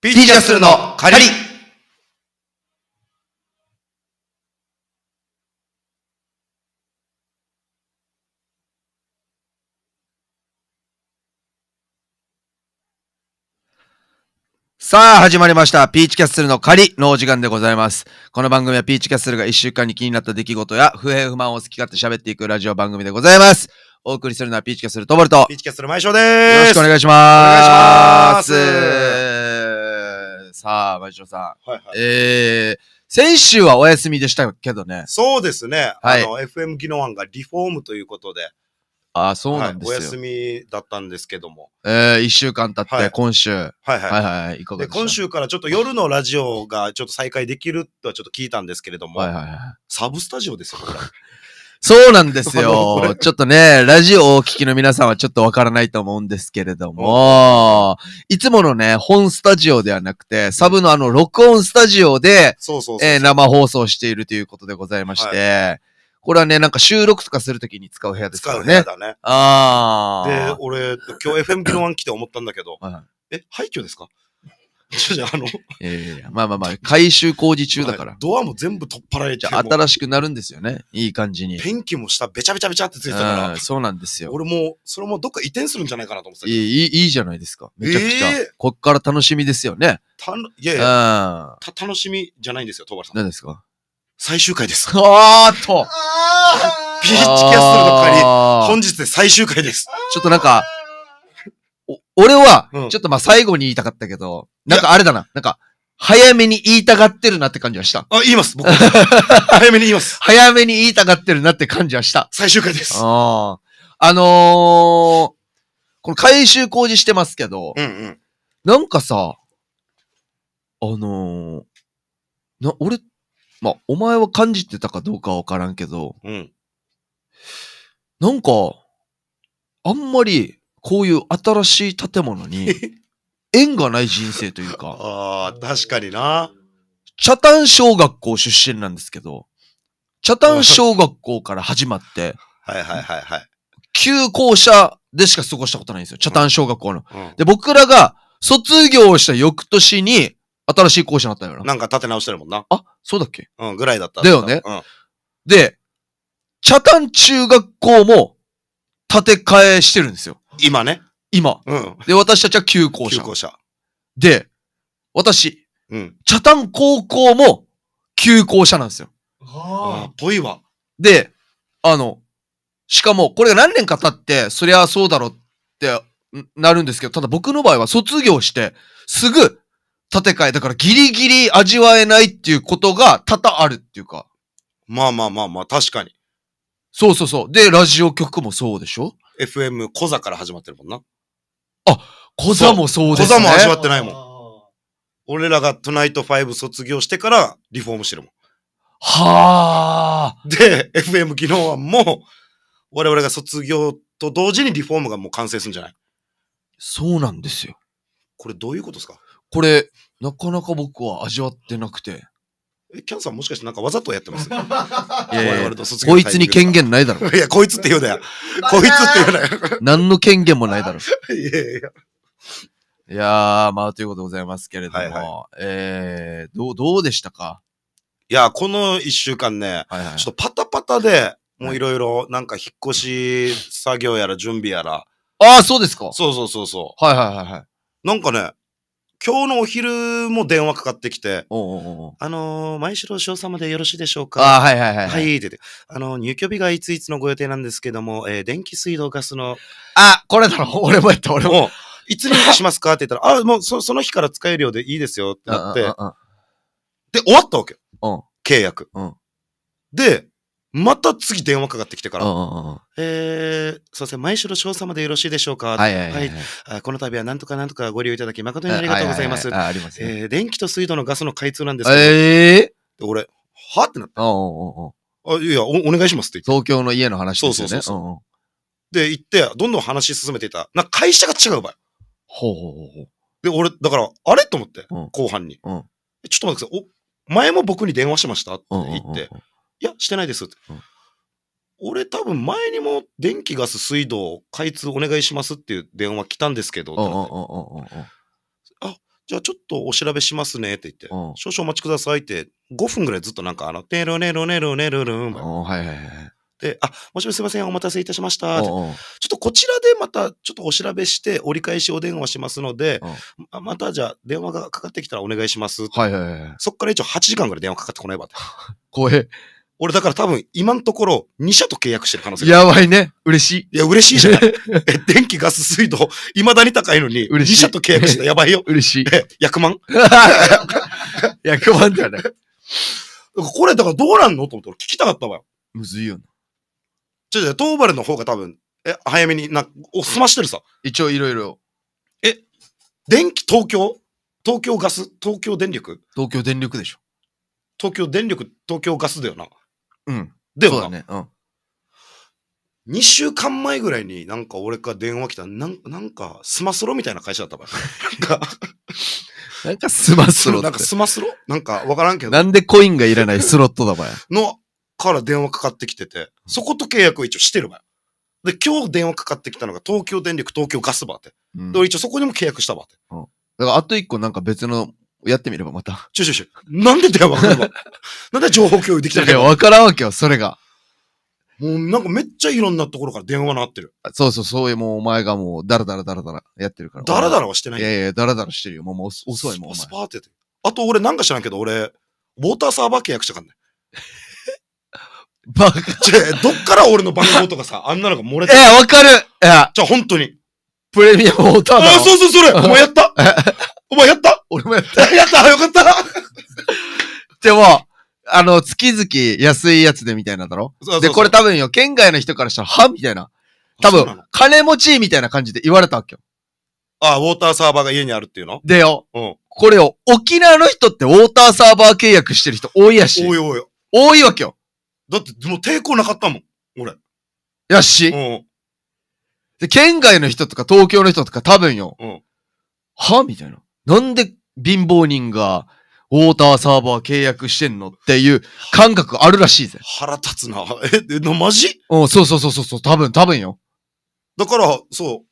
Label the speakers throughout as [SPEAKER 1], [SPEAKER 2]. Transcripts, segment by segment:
[SPEAKER 1] ピーキャスルの借りさあ、始まりました。ピーチキャッスルの仮のお時間でございます。この番組はピーチキャッスルが1週間に気になった出来事や不平不満を好き勝手喋っていくラジオ番組でございます。お送りするのはピーチキャスルトボルト。ピーチキャスルョーです。よろしくお願いします。お願いします。さあ、前翔さん。はいはい。えー、先週はお休みでしたけどね。そうですね。はい、あの、
[SPEAKER 2] FM 機能案がリフォームということで。
[SPEAKER 1] ああ、そうなんですよ、はい、お休
[SPEAKER 2] みだったんですけども。
[SPEAKER 1] ええー、一週間経って、今週、はい。はいはいはい。はいいかが
[SPEAKER 2] で今週からちょっと夜のラジオがちょっと再開できるとはちょっと聞いたんですけれども。はいはいはい。サブスタジオですよ、これ。
[SPEAKER 1] そうなんですよ。ちょっとね、ラジオをお聞きの皆さんはちょっとわからないと思うんですけれども、いつものね、本スタジオではなくて、サブのあの、録音スタジオで、え生放送しているということでございまして、これはね、なんか収録とかするときに使う部屋ですか使らう部屋ね。だね。あで、
[SPEAKER 2] 俺、今日 FM ビロワン来て思ったんだけど、ええ、廃墟ですか
[SPEAKER 1] じゃあ、あの。ええまあまあまあ、改修工事中だから。ドアも全部取っ払えちゃう。新しくなるんですよね。いい感じに。ペンキも下、べちゃべちゃべちゃってついてたから。そうなんですよ。俺も、それもどっか移転するんじゃないかなと思ってた。いい、いいじゃないですか。めちゃくちゃ。こっから楽しみですよね。たいやいや、
[SPEAKER 2] た楽しみじゃないんです
[SPEAKER 1] よ、戸原さん。何ですか最終回です。あーっと。ピーッキャストの代わり、本日で最終回です。ちょっとなんか、俺は、ちょっとまあ最後に言いたかったけど、なんかあれだな、なんか、早めに言いたがってるなって感じはした。あ、言います、早めに言います。早めに言いたがってるなって感じはした。最終回です。ああのー、この回収工事してますけど、うんうん、なんかさ、あのー、な、俺、まあ、お前は感じてたかどうかわからんけど、うん、なんか、あんまり、こういう新しい建物に 縁がない人生というか。ああ、確かにな。茶炭小学校出身なんですけど、茶炭小学校から始まって、はいはいはいはい。旧校舎でしか過ごしたことないんですよ。茶炭小学校の。うんで、僕らが卒業した翌年に、新しい校舎になったよな。な
[SPEAKER 2] んか立て直してるもんな。あ、そうだっけうん、ぐらいだった。だよ
[SPEAKER 1] ね。うん、で、茶炭中学校も建て替えしてるんですよ。今ね。今。うん。で、私たちは旧校舎。旧校舎。で、私、うん。茶炭高校も旧校舎なんですよ。ああ、ぽいわ。で、あの、しかも、これが何年か経って、そりゃそうだろってなるんですけど、ただ僕の場合は卒業して、すぐ建て替え、だからギリギリ味わえないっていうことが多々あるっていうか。まあまあまあまあ、確かに。そうそうそう。で、ラジオ局もそうでしょ
[SPEAKER 2] FM 小座から始まってるもんな。
[SPEAKER 1] あ、小座もそうですね。小座も始まってないも
[SPEAKER 2] ん。俺らがトナイト5卒業してからリフォームしてるもん。
[SPEAKER 1] は
[SPEAKER 2] あ。で、FM 昨日はも、う、我々が卒業と同時にリフォームがもう完成するんじゃない
[SPEAKER 1] そうなんですよ。
[SPEAKER 2] これどういうこと
[SPEAKER 1] ですかこれ、なかなか僕は味わってなくて。
[SPEAKER 2] キャンさんもしかしてなんかわざとやってますいやいやこいつに権限ないだろ。いや、こいつって言うなよ。
[SPEAKER 1] こいつって言うなよ。何の権限もないだろ。いやいや。いやー、まあ、ということでございますけれども、はいはい、えー、どう、どうでしたか
[SPEAKER 2] いや、この一週間ね、はいはい、ちょっとパタパタで、もういろいろ、なんか引っ越し作業やら準備やら。ああ、そうですかそうそうそうそ
[SPEAKER 1] う。はいはいはいはい。
[SPEAKER 2] なんかね、今日のお昼も電話かかってきて、おうおうおうあのー、前城翔様でよろしいでしょうかあはいはいはい。はい、ってあのー、入居日がいついつのご予定なんですけども、えー、電気、水道、ガスの。あ、これだろ、俺もやった、俺も。いつにしますかって言ったら、あ、もうそその日から使えるようでいいですよってなって、で、終わったわけ。うん、契約。うん、で、また次電話かかってきてから、えー、すうません、毎週の詳細までよろしいでしょうか。はいはい、はいはい、この度はなんとかなんとかご利用いただき誠にありがとうございます。ありますえー。電気と水道のガスの開通なんですけど。えー、俺、はってなっ
[SPEAKER 1] た。あいやお、お願いしますって言って。東京の家の話ですよね。そうそうそうそ
[SPEAKER 2] う。で、行って、どんどん話進めていた。な、会社が違う場合。ほうほうほうほう。で、俺、だから、あれと思って、後半に。ちょっと待ってください。お、前も僕に電話しました
[SPEAKER 1] って言って。
[SPEAKER 2] いや、してないですって。うん、俺多分前にも電気、ガス、水道、開通お願いしますっていう電話来たんですけど、あ、じゃあちょっとお調べしますねって言って、少々お待ちくださいって、5分ぐらいずっとなんかあの、ねロネるネるネるルん。はいはいはい。で、あ、もしもすいません、お待たせいたしましたちょっとこちらでまたちょっとお調べして折り返しお電話しますので、ままたじゃあ電話がかかってきたらお願いします。はいはいはい。そっから一応8時間ぐらい電話かかってこないわ。って。怖え。俺だから多分今のところ2社と契約してる可能性があやばいね。
[SPEAKER 1] 嬉しい。いや、嬉しいじゃない。
[SPEAKER 2] え、電気、ガス、水道、未だに高いのに、2社と契約してたやばいよ。嬉しい。え、100万役満では ない。これだからどうなんのと思って聞きたかったわよ。むずいよな。ちょちょ、トーバルの方が多分、え、早めにな、お済ましてるさ。一応いろいろ、え、電気、東京東京ガス東京電力
[SPEAKER 1] 東京電力でしょ。
[SPEAKER 2] 東京電力、東京ガスだよな。うん。だもね。うん。2週間前ぐらいになんか俺から電話来たなんなんかスマスロみたいな会社だったばなんか なんかスマスロなんかスマスロなんかわからんけ
[SPEAKER 1] ど。なんでコインがいらないスロットだばや。
[SPEAKER 2] の、から電話かかってきてて、そこと契約を一応してるばや。で、今日電話かかってきたのが東京電力、東京ガスばって。うん、で、一応そこにも契約した
[SPEAKER 1] ばって。うん、だからあと一個なんか別のやってみればまた。ちょちょちょ。なんでだよ、わかるわ。なんで情報共有できたんだよ。わからんわけよ、それが。もうなんかめっちゃいろんなところから電話なってる。そうそう、そういうもうお前がもうダラダラダラダラやってるから。ダラダラはしてないいやいや、ダラダラしてるよ。もうもう遅いもん。ス
[SPEAKER 2] パーってってあと俺なんか知らんけど、俺、ウォーターサーバー契約したかんね。バカ。どっから俺の番号とかさ、あんなのが漏れてる。え、わかる。え、じゃ本当に。プレミアムウォーターだろ。あ、そうそう、それ。お前やっ
[SPEAKER 1] た。お前やった俺もやった。やったよかったでも、あの、月々安いやつでみたいなんだろそうで、これ多分よ、県外の人からしたら、はみたいな。多分、金持ちみたいな感じで言われたわけよ。ああ、ウォーターサ
[SPEAKER 2] ーバーが家にあるっていうのでよ。うん。
[SPEAKER 1] これを、沖縄の人ってウォーターサーバー契約してる人多いやし。多い多い。多いわけよ。だって、もう抵抗なかったもん。俺。やし。うん。で、県外の人とか東京の人とか多分よ。うん。はみたいな。なんで貧乏人がウォーターサーバー契約してんのっていう感覚あるらしいぜ。腹立
[SPEAKER 2] つな。え、えの、マジ
[SPEAKER 1] うん、そうそうそうそう多分、多分よ。だから、そ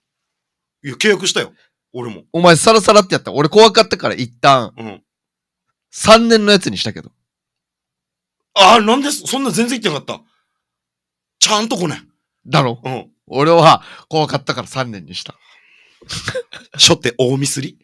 [SPEAKER 1] う。いや、契約したよ。俺も。お前サラサラってやった。俺怖かったから一旦、うん。3年のやつにしたけど。ああ、なんで、そんな全然言ってなかった。ちゃんと来ね。だろうん。俺は怖かったから3年にした。し ょって大ミスり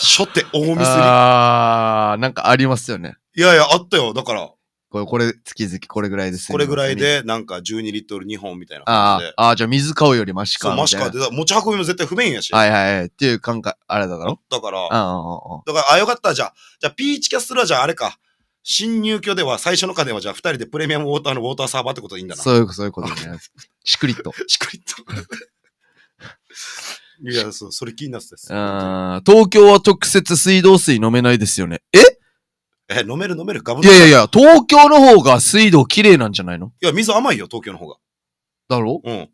[SPEAKER 1] 初手大見せり。ああ、なんかありますよね。いやいや、あったよ。だから、これ、これ、月々これぐらいです。これぐらい。で、
[SPEAKER 2] なんか12リットル2本みたい
[SPEAKER 1] な感あじであー、じゃあ水買うよりマシか。そう、マシか。で、
[SPEAKER 2] 持ち運びも絶対不便やし。
[SPEAKER 1] はいはいはい。っていう感覚、あれだろだから、ああ、
[SPEAKER 2] だから、あ、よかった。じゃあ、じゃあ、ピーチキャストラじゃあ、あれか。新入居では、最初の家では、じゃあ、二人でプレミアムウォーターのウォーターサーバーってことでいいんだな。そ
[SPEAKER 1] ういう、そういうことね。シクリット。しクリりと。
[SPEAKER 2] いや、そう、それ気になってたっ
[SPEAKER 1] す。あー東京は直接水道水飲めないですよね。え
[SPEAKER 2] え、飲める飲める、ガブいやいやいい
[SPEAKER 1] や。や、東京の方が水道きれいなんじゃないの
[SPEAKER 2] いや、水甘いよ、東京の方が。だろうん。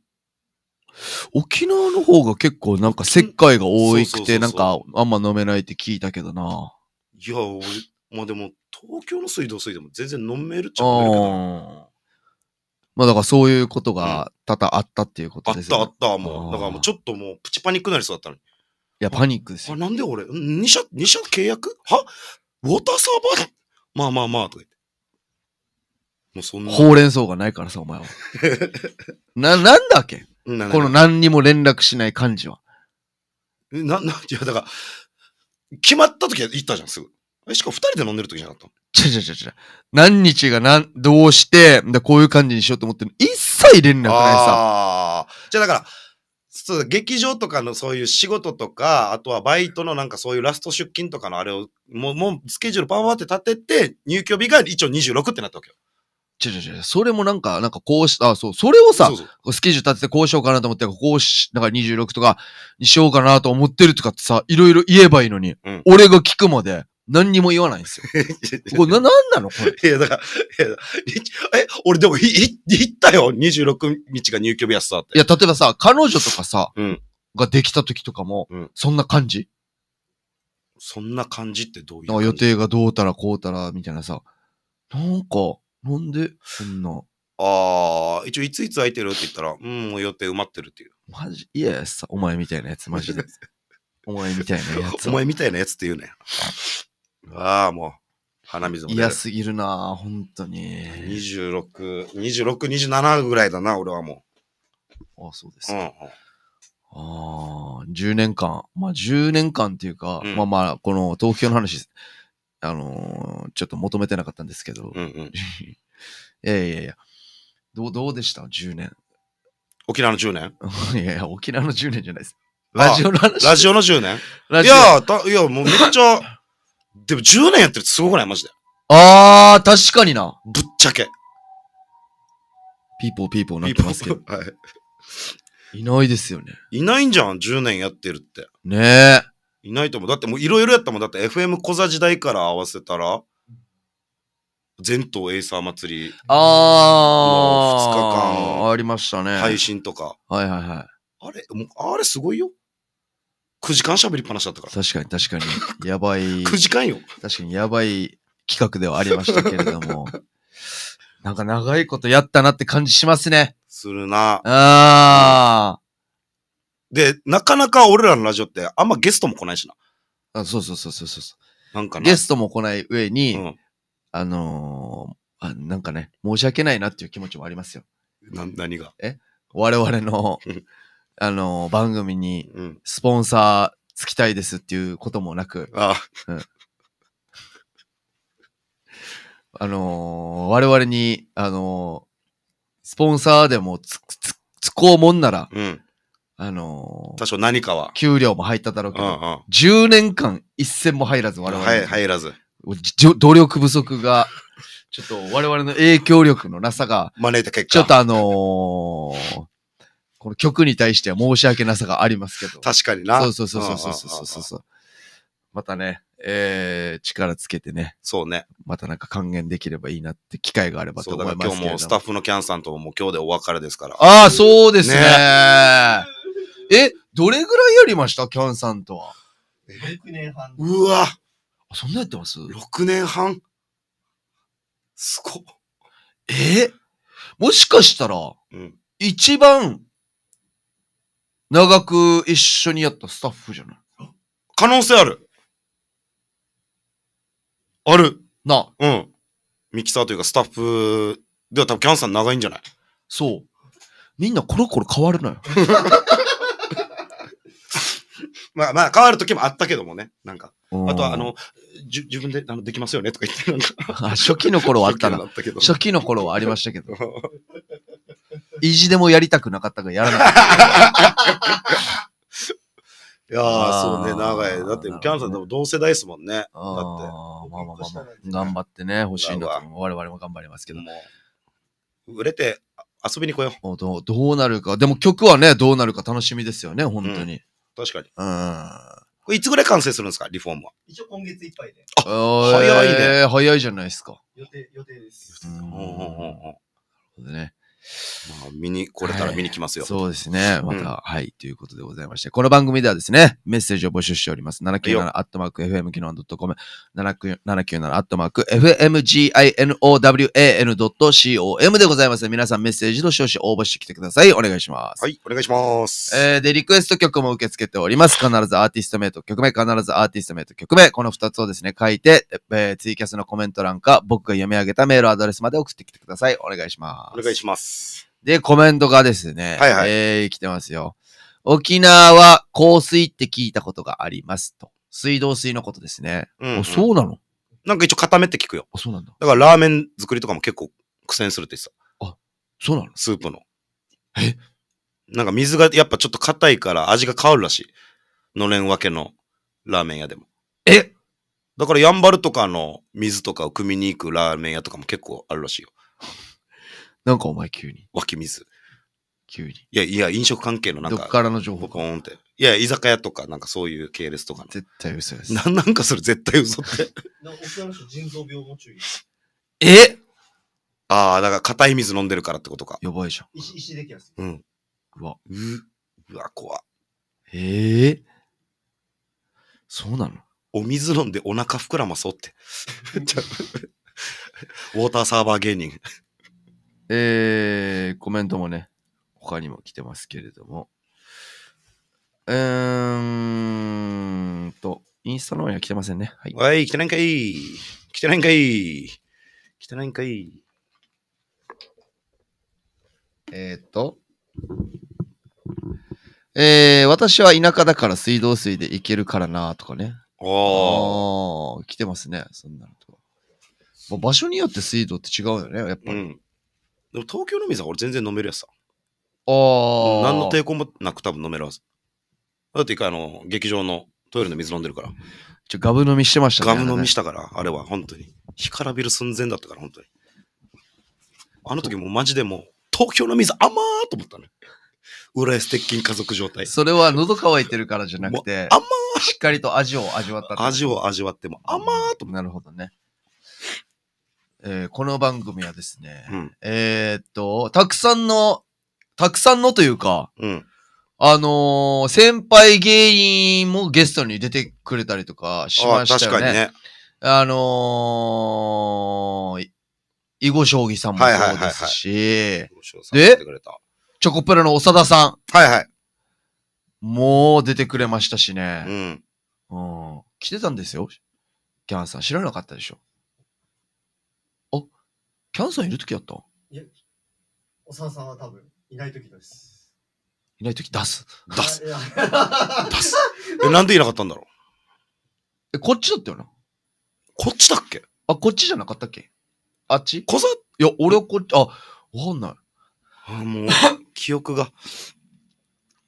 [SPEAKER 1] 沖縄の方が結構なんか石灰が多くて、なんかあんま飲めないって聞いたけどな。
[SPEAKER 2] いや、俺、まあでも、東京の水道水でも全然飲めるっ
[SPEAKER 1] ちゃ飲めるけど、あまあだからそういうことが多々あったっていうことあったあっ
[SPEAKER 2] た、もう。だからもうちょっともうプチパニックなりそうだったのに。いや、パニックですあ、なんで俺、二社、二社契約はウォーターサーバーまあまあまあ、とか言って。もうそんな。ほうれん
[SPEAKER 1] 草がないからさ、お前は。な、なんだっけこの何にも連絡しない感じは。
[SPEAKER 2] な、な、いや、だから、決まった時は行ったじゃん、すぐ。えしかも二人で飲んでる時じゃなかった。
[SPEAKER 1] ちゃちゃちゃちゃ。何日が何、どうして、だこういう感じにしようと思ってる一切連絡ないさ。
[SPEAKER 2] あじゃあだから、そう劇場とかのそういう仕事とか、あとはバイトのなんかそういうラスト出勤とかのあれを、もう、もうスケジュールパワーって立てて、入居日が一応26ってなったわけよ。
[SPEAKER 1] ちょちょちそれもなんか、なんかこうし、あ、そう、それをさ、そうそうスケジュール立ててこうしようかなと思って、こうし、だから26とかにしようかなと思ってるとかってさ、いろいろ言えばいいのに、うん、俺が聞くまで、何にも言わないんですよ。これな、なんなのこれ。いや、だから、え、俺でも、い、い、行ったよ !26 日が入居日やすさって。いや、例えばさ、彼女とかさ、うん、ができた時とかも、うん、そんな感じ。
[SPEAKER 2] そんな感じってどういう予
[SPEAKER 1] 定がどうたらこうたら、みたいなさ。なんか、なんで、そんな。
[SPEAKER 2] ああ、一応いついつ空いてるって言ったら、うん、予定埋まってるっていう。
[SPEAKER 1] マジいや、さ、お前みたいなやつ、マジで。お前みたいなやつ。お前みたいなやつって言うね。ああ、もう、鼻
[SPEAKER 2] 水も出る。嫌すぎるな本当に。26、26、27ぐらいだな、俺はも
[SPEAKER 1] う。ああ、そうですか。うん。ああ、10年間。まあ、10年間っていうか、うんまあまあ、この東京の話、あのーちょっと求めてなかったんですけど、うんうん。いやいやいや、どう、どうでした ?10 年。沖縄の10年 いやいや、沖縄の10年じゃないです。ラジオの話。ラジオの10年いや、
[SPEAKER 2] いや、もうめっちゃ、でも10年やってるってすごくないマジで。
[SPEAKER 1] あー、確かにな。ぶっちゃけ。ピーポーピーポーなってますけど。はいいないですよね。
[SPEAKER 2] いないんじゃん、10年やってるって。ねえ。いないと思う。だってもういろいろやったもん。だって FM 小座時代から合わせたら、全島エイサー祭り
[SPEAKER 1] あー。二日間ありましたね。配信とか。はいはいはい。あ
[SPEAKER 2] れ、もうあれすごいよ。9時間喋りっぱなしだったか
[SPEAKER 1] ら。確かに確かに。やばい。9時間よ。確かにやばい企画ではありましたけれども。なんか長いことやったなって感じしますね。するな。あ
[SPEAKER 2] あ、で、なかなか俺らのラジオってあんまゲストも来ないし
[SPEAKER 1] な。あ。そうそうそうそうそうなんかゲストも来ない上に、うんあのーあ、なんかね、申し訳ないなっていう気持ちもありますよ。な何がえ我々のあの、番組に、スポンサーつきたいですっていうこともなく、ああのー我々に、あのースポンサーでもつ、つ、つこうもんなら、うん。あのー多少何かは。給料も入っただろうけうんうど、ん。10年間一銭も入らず、我々に、はい、入らず。じょ努力不足が、ちょっと我々の影響力のなさが、招いた結果。ちょっとあのーこの曲に対しては申し訳なさがありますけど。確かにな。そうそうそうそうそうそうそう。またね、えー、力つけてね。そうね。またなんか還元できればいいなって機会があればと思いますけど。今日もス
[SPEAKER 2] タッフのキャンさんとも今日でお別れですから。ああ、そうですね、ね、
[SPEAKER 1] え、どれぐらいやりましたキャンさんとは。6年半。うわそんなやってます ?6 年半すごえもしかしたら、うん、一番長く一緒にやったスタッフじゃない。可能性ある。ある。な。うん。
[SPEAKER 2] ミキサーというかスタッフでは多分キャンさん長いんじゃないそ
[SPEAKER 1] う。みんなコロコロ変わるのよ。
[SPEAKER 2] まあまあ変わる時もあった
[SPEAKER 1] けどもね、なんか。あとはあの、じ自分であのできますよねとか言ってなんか。初期の頃はあったな。初期の頃はありましたけど。意地でもやりたくなかったからやらなた。いやー、そうね、長い。だって、キャンさんでも同世代ですもんね。だって。まあまあまあ、頑張ってね、欲しいんだと我々も頑張りますけど。売れて遊びに来よう。どうなるか。でも曲はね、どうなるか楽しみですよね、本当に。確かに。うん。これいつぐらい完成するんですかリフォームは。一応今月いっぱいで。あ、早いね。早いじゃないですか。予定、予定です。
[SPEAKER 2] うん。ほうんうなる
[SPEAKER 1] ほどね。まあ、見に来れたら見に来ますよ。はい、そうですね。また、うん、はい、ということでございまして、この番組ではですね、メッセージを募集しております。797-fmkinoan.com、797-fmginowan.com でございます。皆さんメッセージと少どし応募してきてください。お願いします。
[SPEAKER 2] はい、お願いします。
[SPEAKER 1] えー、で、リクエスト曲も受け付けております。必ずアーティスト名と曲名、必ずアーティスト名と曲名、この2つをですね、書いて、えー、ツイキャスのコメント欄か、僕が読み上げたメールアドレスまで送ってきてください。お願いします。お願いします。で、コメントがですね、はいはい、えー、来てますよ。沖縄は香水って聞いたことがありますと。水道水のことですね。うん、うん、そうなのなんか一応固めって聞くよ。あ、そうなんだ。だからラー
[SPEAKER 2] メン作りとかも結構苦戦するって言ってた。あ、そうなのスープの。えなんか水がやっぱちょっと硬いから味が変わるらしい。のれんわけのラーメン屋でも。えだからやんばるとかの水とかを汲みに行くラーメン屋とかも結構あるらしいよ。
[SPEAKER 1] なんかお前急に。湧き水。急に。い
[SPEAKER 2] やいや、飲食関係のなんどっか、らの情報ポコーンって。いや、居酒屋とか、なんかそういう系列とか絶対嘘です。な、なんかそれ絶対嘘って。えああ、だから硬い水飲んでるからってことか。
[SPEAKER 1] やばいじゃん。石、石できやす
[SPEAKER 2] い。うん。うわ。う、うわ、怖っ
[SPEAKER 1] ええ
[SPEAKER 2] そうなのお水飲んでお腹膨らまそうって。
[SPEAKER 1] ウォーターサーバー芸人。えー、コメントもね、他にも来てますけれども。うーんと、インスタの方には来てませんね。はい。おい、来てないんかい。来てないんかい。
[SPEAKER 2] 来てないんかい。えっ、と、
[SPEAKER 1] えー、私は田舎だから水道水で行けるからなとかね。おー。来てますね、そんなのとか。場所によって水道って違うよね、やっぱり。うんでも東京の水は俺全然飲めるやつさ。ああ。
[SPEAKER 2] 何の抵抗もなく多分飲めるはず。だって一回あの、劇場のトイレの水飲んでるから。
[SPEAKER 1] ちょ、ガブ飲みしてましたね。ガブ飲みした
[SPEAKER 2] から、あれは本当に。干からびる寸前だったから、本当に。あの時もマジでもう、東京の水甘ーと思ったね。
[SPEAKER 1] 浦安鉄筋家族状態。それは喉乾いてるからじゃなくて、甘ーしっかりと味を味わった。味を味わっても甘ーと思った。なるほどね。えー、この番組はですね、うん、えー、っと、たくさんの、たくさんのというか、うん、あのー、先輩芸人もゲストに出てくれたりとかしましたよね。確かにね。あのー、囲碁将棋さんもそうですし、はいはいはいはい、で、チョコプラの長田さん。はいはい。もう出てくれましたしね。うん。うん。来てたんですよ。ギャンさん知らなかったでしょ。キャンさんいる時やったいや、おさんさんは多分いない時です。
[SPEAKER 2] いない時出す。出
[SPEAKER 1] す。出す。
[SPEAKER 2] え、なんでいなかったんだろ
[SPEAKER 1] うえ、こっちだったよな。こっちだっけあ、こっちじゃなかったっけあっちこそ、いや、俺はこっち、あ、わかんない。あもう、記憶が。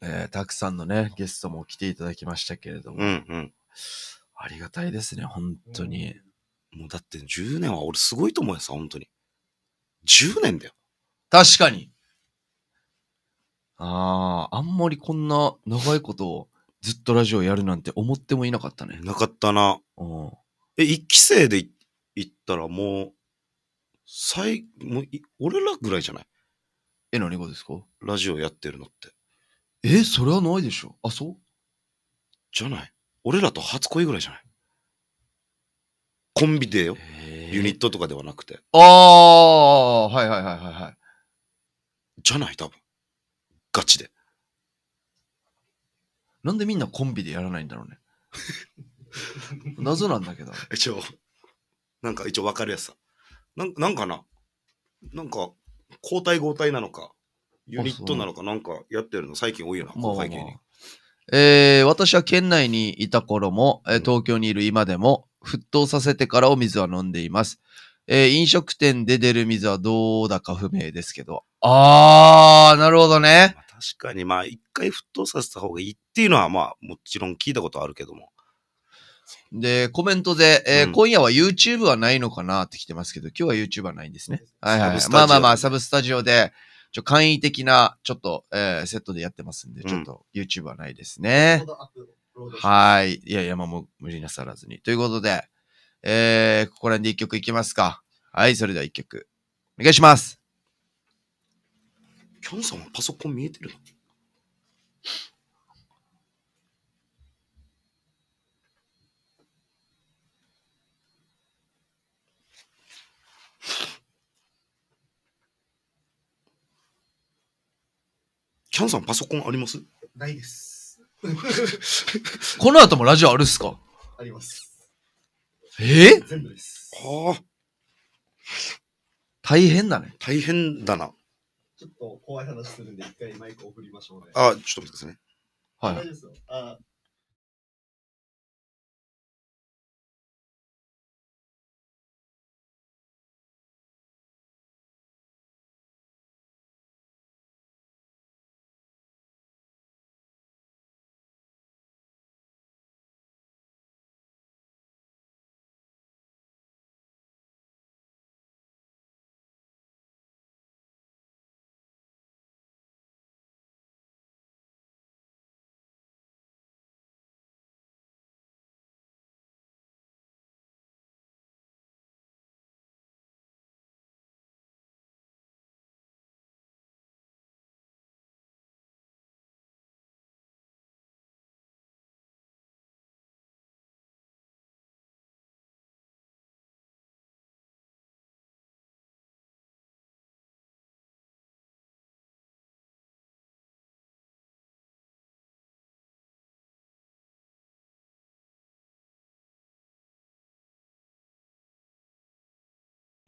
[SPEAKER 1] えー、たくさんのね、ゲストも来ていただきましたけれども。うんうん。ありがたいですね、本当に。うん、もうだって10年は俺すごいと思うよさ、本当に。10年だよ。確かに。ああ、あんまりこんな長いことずっとラジオやるなんて思ってもいなかったね。
[SPEAKER 2] なかったな。うん。え、一期生で行ったらもう、最、もう俺らぐらいじゃないえ、何がですかラジオやってるのって。え、それはないでしょ。あ、そうじゃない俺らと初恋ぐらいじゃないコンビでよ。えユニットとかではなくて。
[SPEAKER 1] ああ、はいはいはいはいはい。じゃない、多分。ガチで。なんでみんなコンビでやらないんだろうね。謎なんだけど。一応、なんか一応分かるやつさ。なんなんかな
[SPEAKER 2] なんか、交代交代なのか、ユニットなのか、なんかやってるの最近多いよな、後輩系に。
[SPEAKER 1] えー、私は県内にいた頃も、え東京にいる今でも、沸騰させてからお水は飲んでいます。えー、飲食店で出る水はどうだか不明ですけど。あー、なるほどね。
[SPEAKER 2] 確かに、まあ、一回沸騰させた方がいいっていうのは、まあ、もちろん聞いたことあるけども。
[SPEAKER 1] で、コメントで、えーうん今夜は YouTube はないのかなって来てますけど、今日は YouTube はないんですね。はいはい、はい。まあまあまあ、サブスタジオで、ちょ、簡易的な、ちょっと、えーセットでやってますんで、ちょっと YouTube はないですね。はい。いやいや、もう無理なさらずに。ということで、えー、ここら辺で一曲いきますか。はい、それでは一曲。お願いします。キャンさんはパソコン見えてるのキャンさんパソコンありますないです。この後もラジオあるっすかあります。え全部です。はあ。
[SPEAKER 2] 大変だね。大変だな。ちょっと怖い話するんで、一回マイク送
[SPEAKER 1] りましょうね。あ、ちょっと待ってくださいね。はい。大丈夫ですよ。あ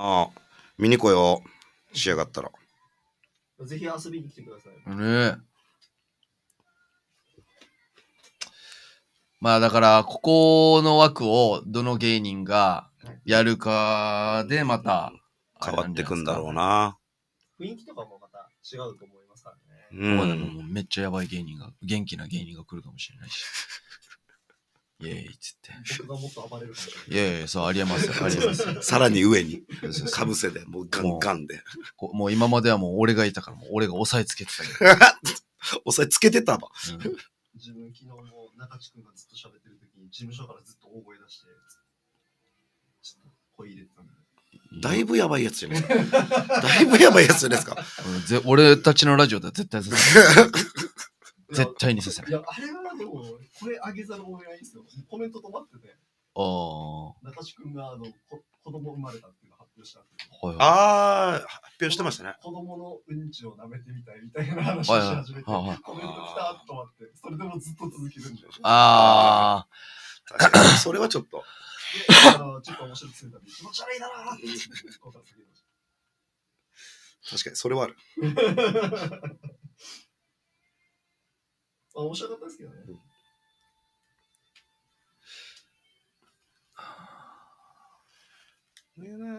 [SPEAKER 1] ああ、見に来よう。上がったら。ぜひ遊びに来てください。ねまあだから、ここの枠をどの芸人がやるかでまた変わってくんだろうな。
[SPEAKER 2] 雰囲気とかもまた違うと思いますから
[SPEAKER 1] ね。うん、でもめっちゃやばい芸人が、元気な芸人が来るかもしれないし。イエーイっつって。僕がもっと暴れるいやいや、そう、ありえます。ありえます。さらに上に、かぶせで、もうガンガンで。もう今まではもう俺がいたから、もう俺が押さえつけてた。押さえつけてたわ。自分昨日も中
[SPEAKER 2] 地君がずっと喋ってる時に、事務所からずっと大声出して、ちょっと声入れてたんで。だいぶやばいやつじゃないですか。だいぶやばいや
[SPEAKER 1] つじゃないですか。俺たちのラジオでは絶対絶対にさせない。いや、あれはでも、これあげざるを得ないんですよ。コメント止まってて。ああ。中志くんがあのこ子供生まれたっていうの発表したは
[SPEAKER 2] いはい、ああ、発表してましたね。
[SPEAKER 1] 子供のうんちを舐めてみたいみたいな話をし始めて、コメント来たと思って、それでもずっと続けるんで。ああ。確かに、それはちょっと。
[SPEAKER 2] あのちょっと面白くするために気持ち悪いなって確かに、それはある。あ、面白かったですけどね。うん、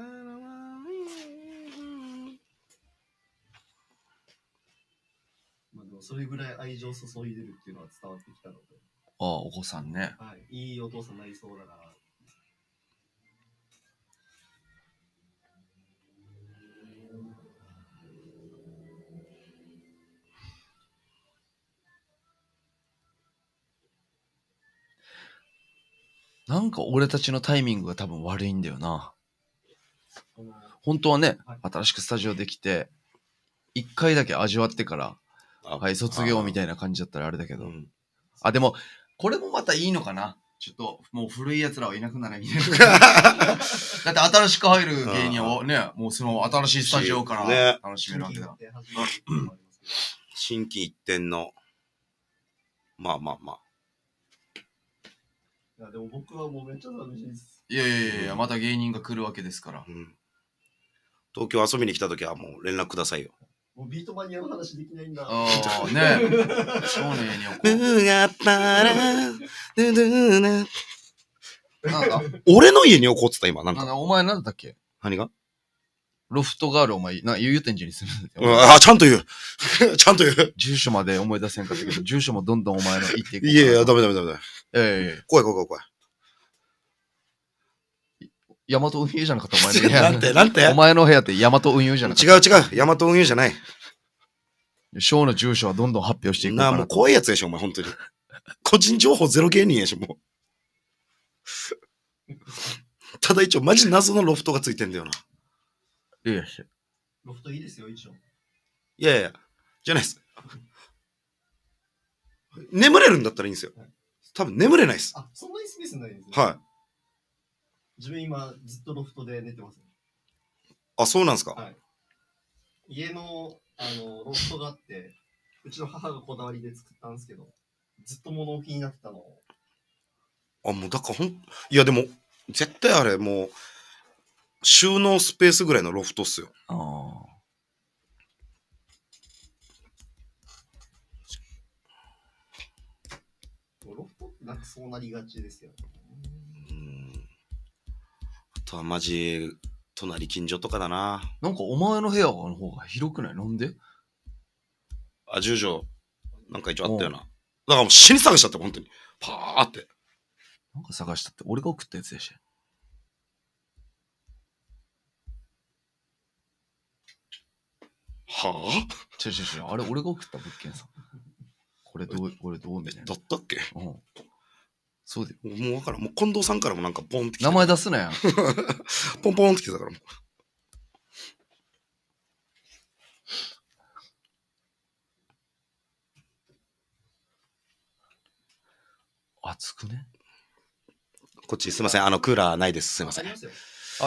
[SPEAKER 2] まあでもそれぐらい愛情注いでるっていうのは伝わってきたので。
[SPEAKER 1] ああ、お子さんね。
[SPEAKER 2] はい、いいお父さんになりそうだな。
[SPEAKER 1] なんか俺たちのタイミングが多分悪いんだよな。本当はね、新しくスタジオできて、一回だけ味わってから、はい、卒業みたいな感じだったらあれだけど。ああ、でも、これもまたいいのかな。ちょっと、もう古い奴らはいなくなれみたいな。だって新しく入る芸人はね、もうその新しいスタジオから楽しめるわけだ。新規一点の、まあまあまあ。いや、でも僕はもうめっちゃ楽しいです。いやいやいやまた芸人が来るわけですから。うん
[SPEAKER 2] 東京遊びに来た時はもう連絡くださいよ。もうビートマ
[SPEAKER 1] ニアの話できないんだ。ああ、ねえ。少年に怒る。なんか、
[SPEAKER 2] 俺の家に怒ってた今、なん
[SPEAKER 1] か。お前なんだったっけ何がロフトガール、お前、な、言うてんじにするんだよ あ、ちゃんと言う。ちゃんと言う。住所まで思い出せんかったけど、住所もどんどんお前の言っていこいやいや、ダメダメダメダメ。ええ怖い怖い怖い怖い。ヤマト運輸じゃなかったお前の部屋。なんてなんてお前の部屋ってヤマト運輸じゃなかっ違う違う、ヤマト運輸じゃない。ショーの住所はどんどん
[SPEAKER 2] 発表していくうなあ、もう。怖いやつでしょ、お前、本当に。個人情報ゼロ芸人やし、もう。ただ一応、マジ謎のロフトがついてんだよな。いやいや
[SPEAKER 1] ロフトいいですよ、一応。
[SPEAKER 2] いやいや、じゃないです。眠れるんだったらいいんですよ。多分眠れないです。
[SPEAKER 1] あ、そんなにスペースないですね。はい。自分今ずっとロフトで寝てます、ね、
[SPEAKER 2] あ、そうなんですか、は
[SPEAKER 1] い、家のあのロフトがあって、うちの母がこだわりで作ったんですけど、ずっと物置になってたの
[SPEAKER 2] あ、もうだからほん、いやでも、絶対あれもう、収納スペースぐらいのロフトっすよ。ああ。なんかそうなりがちですよね。うん。あとはマジ、隣近所とかだな。
[SPEAKER 1] なんかお前の部屋の方が広くないなんで
[SPEAKER 2] あ、十条なんか一応あったよな。だからもう死に探しちゃって、本当に。パーって。
[SPEAKER 1] なんか探したって俺が送ったやつやし。はあ違う違う違う。あれ俺が送った物件さ。これどう、これどうみたいなだ。ったっけうん。そうで、もう分からん。も
[SPEAKER 2] う近藤さんからもなんかポンって来名前出すなよ。ポンポンって来てたからもう。
[SPEAKER 1] 熱くねこっちすいません。あの、クーラーないです。すいません。あ、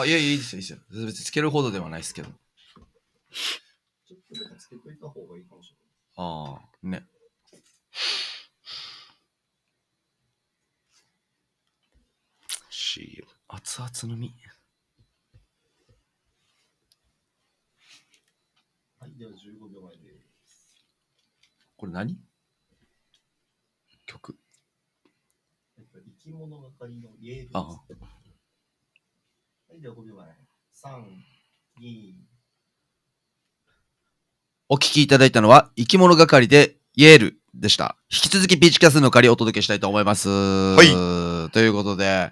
[SPEAKER 1] いやいや、いいですよ、いいですよ。別につけるほどではないですけど。
[SPEAKER 2] ちょっとつけといた方がいいかもしれな
[SPEAKER 1] い。ああ、ね。CM。熱々のみ。
[SPEAKER 2] はい、では15秒前です。これ何曲。生き物がかりのあはい、では5秒前。3、2、
[SPEAKER 1] お聞きいただいたのは、生き物がかりでイエールでした。引き続きピーチキャスの借りをお届けしたいと思います。はい。ということで、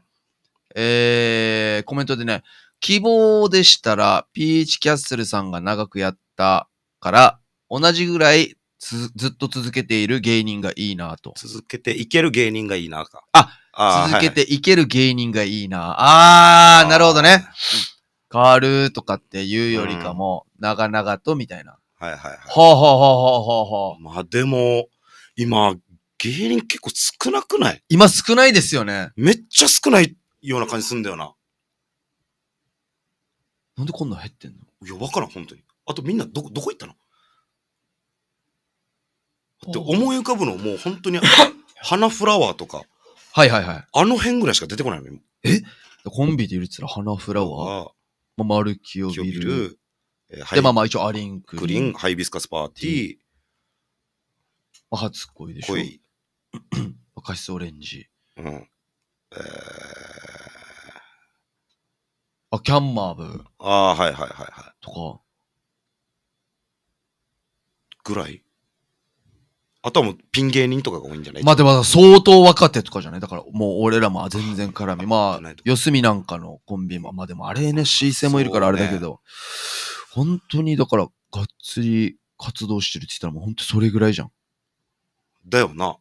[SPEAKER 1] えー、コメントでね、希望でしたら、ピーチキャッスルさんが長くやったから、同じぐらいずっと続けている芸人がいいなと。続けていける芸人がいいなか。あ、あ続けていける芸人がいいな。あー、なるほどね。変わるとかっていうよりかも、うん、長々とみたいな。はいはいはい。ほうほうほうほうほうほう。まあでも、今、芸人結構少なくない今少ないですよね。めっちゃ
[SPEAKER 2] 少ないような感じすんだよな。
[SPEAKER 1] なんでこんな減ってんの
[SPEAKER 2] いや、わからん、本当に。あとみんなど、どこ行ったのって思い浮かぶのもう本当に、花フラワーとか。はいはいはい。あの辺ぐらいしか出
[SPEAKER 1] てこないのえコンビで言うつたら花フラワー、まあ、マルキオビル。で、まあまあ一応アリンクリン。クリン、ハイビスカスパーティー。まあ、初恋でしょ。恋。カシスオレンジ。うん。えー、あ、キャンマーブ
[SPEAKER 2] ああはいはいはいはとか、ぐらいあとはもうピン芸人とかが多いんじゃないまあで
[SPEAKER 1] も相当若手とかじゃないだからもう俺らも全然絡み。まあ、四隅なんかのコンビも、まあでもあれね、s c 戦もいるからあれだけど、本当にだからがっつり活動してるって言ったらもう本当それぐらいじゃん。
[SPEAKER 2] だよな。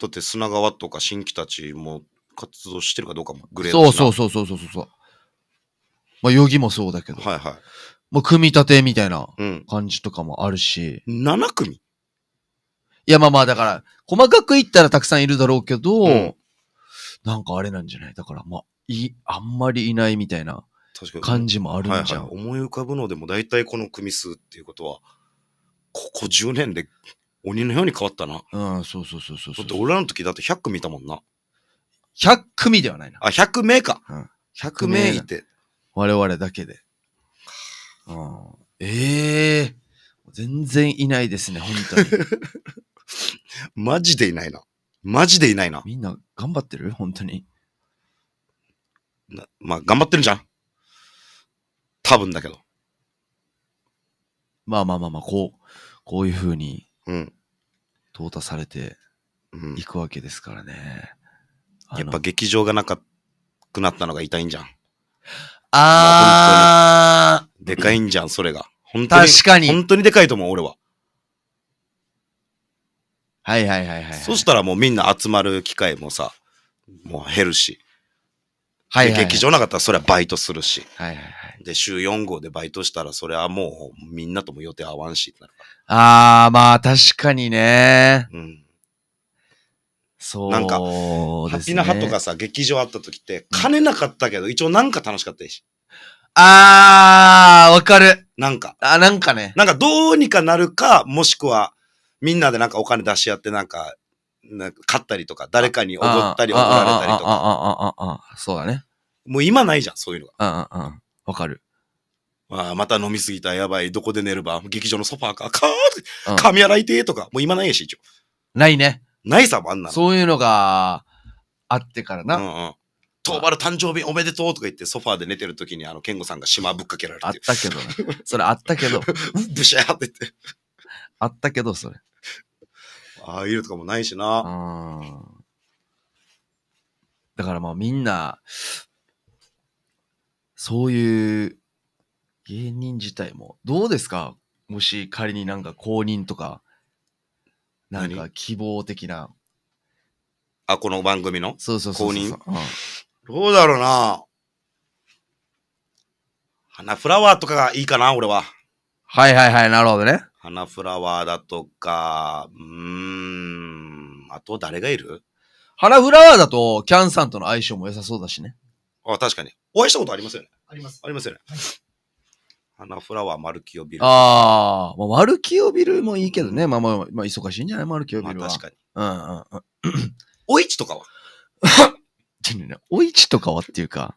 [SPEAKER 2] だって砂川とか新規たちも活動してるかどうかもグレーそうそうそ
[SPEAKER 1] うそうそうそう。まあ、ヨギもそうだけど。はいはい。もう組み立てみたいな感じとかもあるし。7組いや、まあまあ、だから、細かく言ったらたくさんいるだろうけど、うんなんかあれなんじゃないだから、まあ、い、あんまりいないみたいな確かに。感じもあるんじゃん。は
[SPEAKER 2] いはい、思い浮かぶのでも大体この組数っていうことは、ここ10年で鬼のように変わったな。うん、そうそうそうそうだそって俺らの時だって100組いたもんな。
[SPEAKER 1] 100組ではないな。あ、100名か。うん、100名いて。我々だけで。うん、ええ全然いないですね、本当に。マジでいないな。マジでいないな。みんな頑張って
[SPEAKER 2] る本当に。まあ、頑張ってるじゃん。
[SPEAKER 1] 多分だけど。まあまあまあまあ、こう、こういううにうん。淘汰されていくわけですからね。
[SPEAKER 2] やっぱ劇場がなかくなったのが痛いんじゃん。あー。でかいんじゃん、それが。本当に。確かに。本当にでかいと思う、俺は。
[SPEAKER 1] はいはいはいはい。
[SPEAKER 2] そしたらもうみんな集まる機会もさ、もう減るし。
[SPEAKER 1] はい、はい、劇場なかっ
[SPEAKER 2] たらそれはバイトするし。はいはいはい。で、週4号でバイトしたらそれはもうみんなとも予定合わんし。
[SPEAKER 1] あー、まあ確かにね。うん。そう、なんか、ハピナハとか
[SPEAKER 2] さ、劇場あった時って、金なかったけど、一応なんか楽しかったし。あー、わかる。なんか。あ、なんかね。なんかどうにかなるか、もしくは、みんなでなんかお金出し合ってなんか、なんか買ったりとか、誰かにおごったりおごられたりと
[SPEAKER 1] か。ああ、ああ、ああ、そうだね。
[SPEAKER 2] もう今ないじゃん、そういうの
[SPEAKER 1] が。ああ、ああ、わかる。
[SPEAKER 2] まあ、また飲みすぎたやばい、どこで寝れば、劇場のソファーか、かー、髪洗いてーとか、もう今ないやし、一応。ないね。ないさ、あんなそういうのがあってからな。うんうん。東原誕生日おめでとうとか言ってソファーで寝てる時にあの、健吾さんが島ぶっかけられて。あったけどな。それあったけど。ブシャーって言って。あったけど、それ。ああいうとかもないしな。うん。
[SPEAKER 1] だからまあみんな、そういう芸人自体も、どうですかもし仮になんか公認とかなんか希望的な。あ、この番組のそうそうそうそう。公認、う
[SPEAKER 2] ん、どうだろうな。花フラワーとかがいいかな、俺は。
[SPEAKER 1] はいはいはい、なるほどね。
[SPEAKER 2] 花フラワーだとか、うーん、あと誰がいる
[SPEAKER 1] 花フラワーだと、キャンさんとの相性も良さそうだしね。
[SPEAKER 2] あ、確かに。お会いしたことありますよね。あります。ありますよね。はい花フラワー、マルキオビル。
[SPEAKER 1] ああ、まあ、マルキオビルもいいけどね。まあまあ、まあ、忙しいんじゃないマルキオビルは。まあ、確かに。うんうんうん。お市とかは お市とかはっていうか、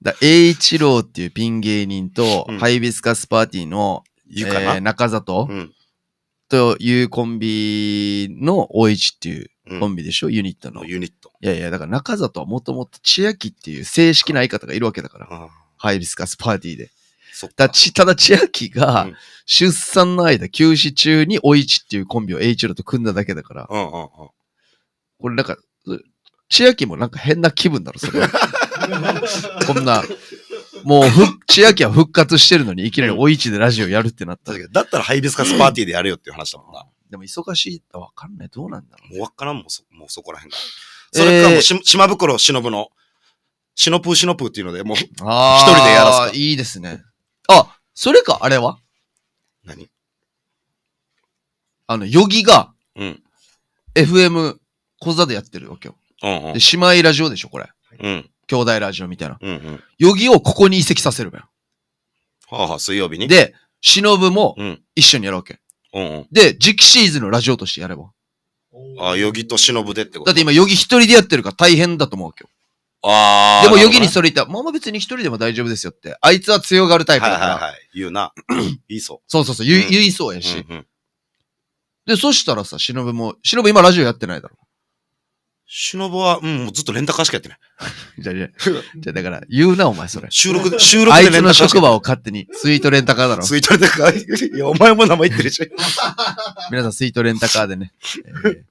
[SPEAKER 1] だ栄一郎っていうピン芸人と、うん、ハイビスカスパーティーの、ゆかな、えー、中里、うん、というコンビのお市っていうコンビでしょ、うん、ユニットの。ユニット。いやいや、だから中里はもともと千秋っていう正式な相方がいるわけだから。ハイビスカスパーティーで。だち、ただ千秋が、出産の間、休止中においちっていうコンビを栄ロ郎と組んだだけだから、うんうんうん。これなんか、千秋もなんか変な気分だろ、それは。こんな、もうふ、千秋は復活してるのに、いきなりおいちでラジオやるってなった。だだったらハイビスカスパーティーでやれよっていう話だもんな。でも忙しいってわかんない。どうなんだろうね。もうわっからんもん、もうそこらへが。それかもうし、
[SPEAKER 2] 島袋忍の、しのぷーしのぷーっていうので、もう、一一人でやらすか
[SPEAKER 1] いいですね。あ、それか、あれは何あの、ヨギが、うん。FM 小座でやってるわけよ。うんうんで、。姉妹ラジオでしょ、これ。うん。兄弟ラジオみたいな。うんうん。ヨギをここに移籍させるのはあはあ、水曜日に。、で、忍もうん。一緒にやるわけ。うんうん。で、次期シーズンのラジオとしてやれば。あ、ヨギと忍でってことだって今、ヨギ一人でやってるから大変だと思うわけよ。ああ。でも、余儀にそれ言ったら、まあまあ別に一人でも大丈夫ですよって。あいつは強がるタイプだから。はいはいはい。言うな。言いそう。そうそうそう。言,、言いそうやし。で、そしたらさ、忍も、忍今ラジオやってないだろ。忍は、うん、もうずっとレンタカーしかやってない。じゃ、じゃ、じゃ、だから、言うな、お前、それ。収録で、収録でレンタカー。あいつの職場を勝手に、スイートレンタカーだろ。スイートレンタカーいや、お前も名前言ってるし。皆さん、スイートレンタカーでね、えー、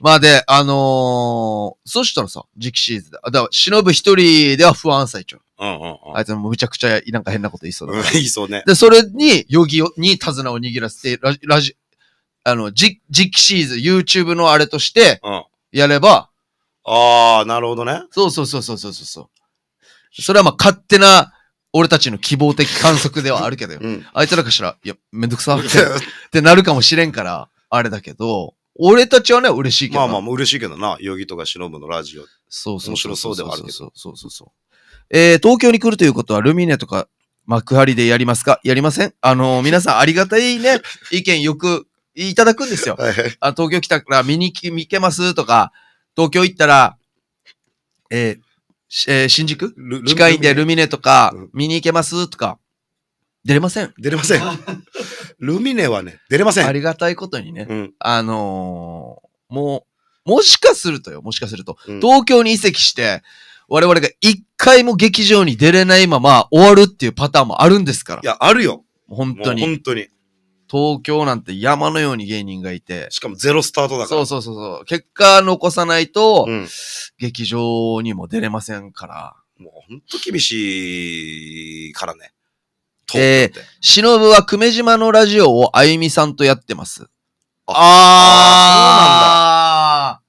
[SPEAKER 1] まあで、あのー、そしたらさ、次期シリーズで。だから、忍一人では不安最長。うんうんうん。あいつもむちゃくちゃ、なんか変なこと言いそうだ、ね。言いそうね。で、それに、ヨギに手綱を握らせて、ラジ、ラジ、あの、じ、次期シリーズ、YouTube のあれとして、やれば。うん、ああ、なるほどね。そうそうそうそうそうそう。それはまあ、勝手な、俺たちの希望的観測ではあるけどよ。うん、あいつらかしら、いや、めんどくさって ってなるかもしれんから、あれだけど、
[SPEAKER 2] 俺たちはね、嬉しいけどまあまあ、嬉しいけどな。ヨギとかしのラジオ。そうそうそうそう。面白そうではあるけどそうそうそうそう。
[SPEAKER 1] えー、東京に来るということは、ルミネとか幕張でやりますかやりませんあのー皆さんありがたいね、意見よくいただくんですよ。はいあ東京来たから見に来見けますとか、東京行ったら、えーえー新宿近いんでルミネとか見に行けますとか、出れません。出れません。ルミネはね、出れません。ありがたいことにね。うん、あのー、もう、もしかするとよ、もしかすると、うん、東京に移籍して、我々が一回も劇場に出れないまま終わるっていうパターンもあるんですから。いや、あるよ。本当に。本当に。東京なんて山のように芸人がいて。しかもゼロスタートだから。そうそうそうそう。結果残さないと、うん、劇場にも出れませんから。もうほんと厳しいからね。えー、しのぶは久米島のラジオをあゆみさんとやってます。ああ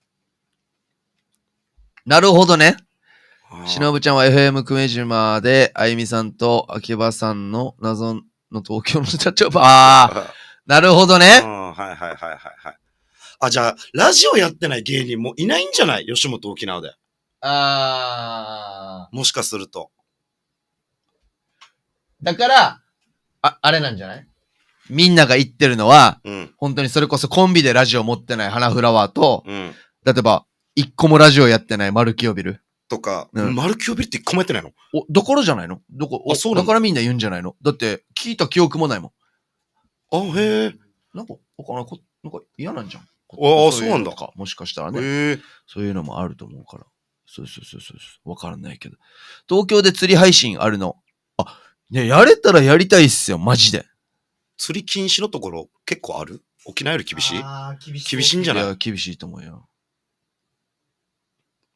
[SPEAKER 1] なるほどね。しのぶちゃんは FM 久米島で、あゆみさんと秋葉さんの謎の東京の社長ば、ああ、なるほどね。う
[SPEAKER 2] ん、はいはいはいはいはい。あ、じゃあ、ラジオやってない芸人もいないんじゃない吉本沖縄で。
[SPEAKER 1] ああ。もしかすると。だから、あ、あれなんじゃないみんなが言ってるのは、うん、本当にそれこそコンビでラジオ持ってない花フラワーと、うん、例えば、一個もラジオやってないマルキオビル。とか、うん、マルキオビルって一個もやってないのお、どころじゃないのどこ、あ、そうだからみんな言うんじゃないのだって、聞いた記憶もないもん。あ、へえ。なんか、わかこなんか嫌なんじゃん。
[SPEAKER 2] ああ、そうなんだ
[SPEAKER 1] か。もしかしたらね。そういうのもあると思うから。そうそうそうそう。わからないけど。東京で釣り配信あるの。あ、いや、やれたらやりたいっすよ、マジで。釣り禁止のところ結構ある沖縄より厳しいあ厳
[SPEAKER 2] しい厳しいんじゃないいや、厳しいと思うよ。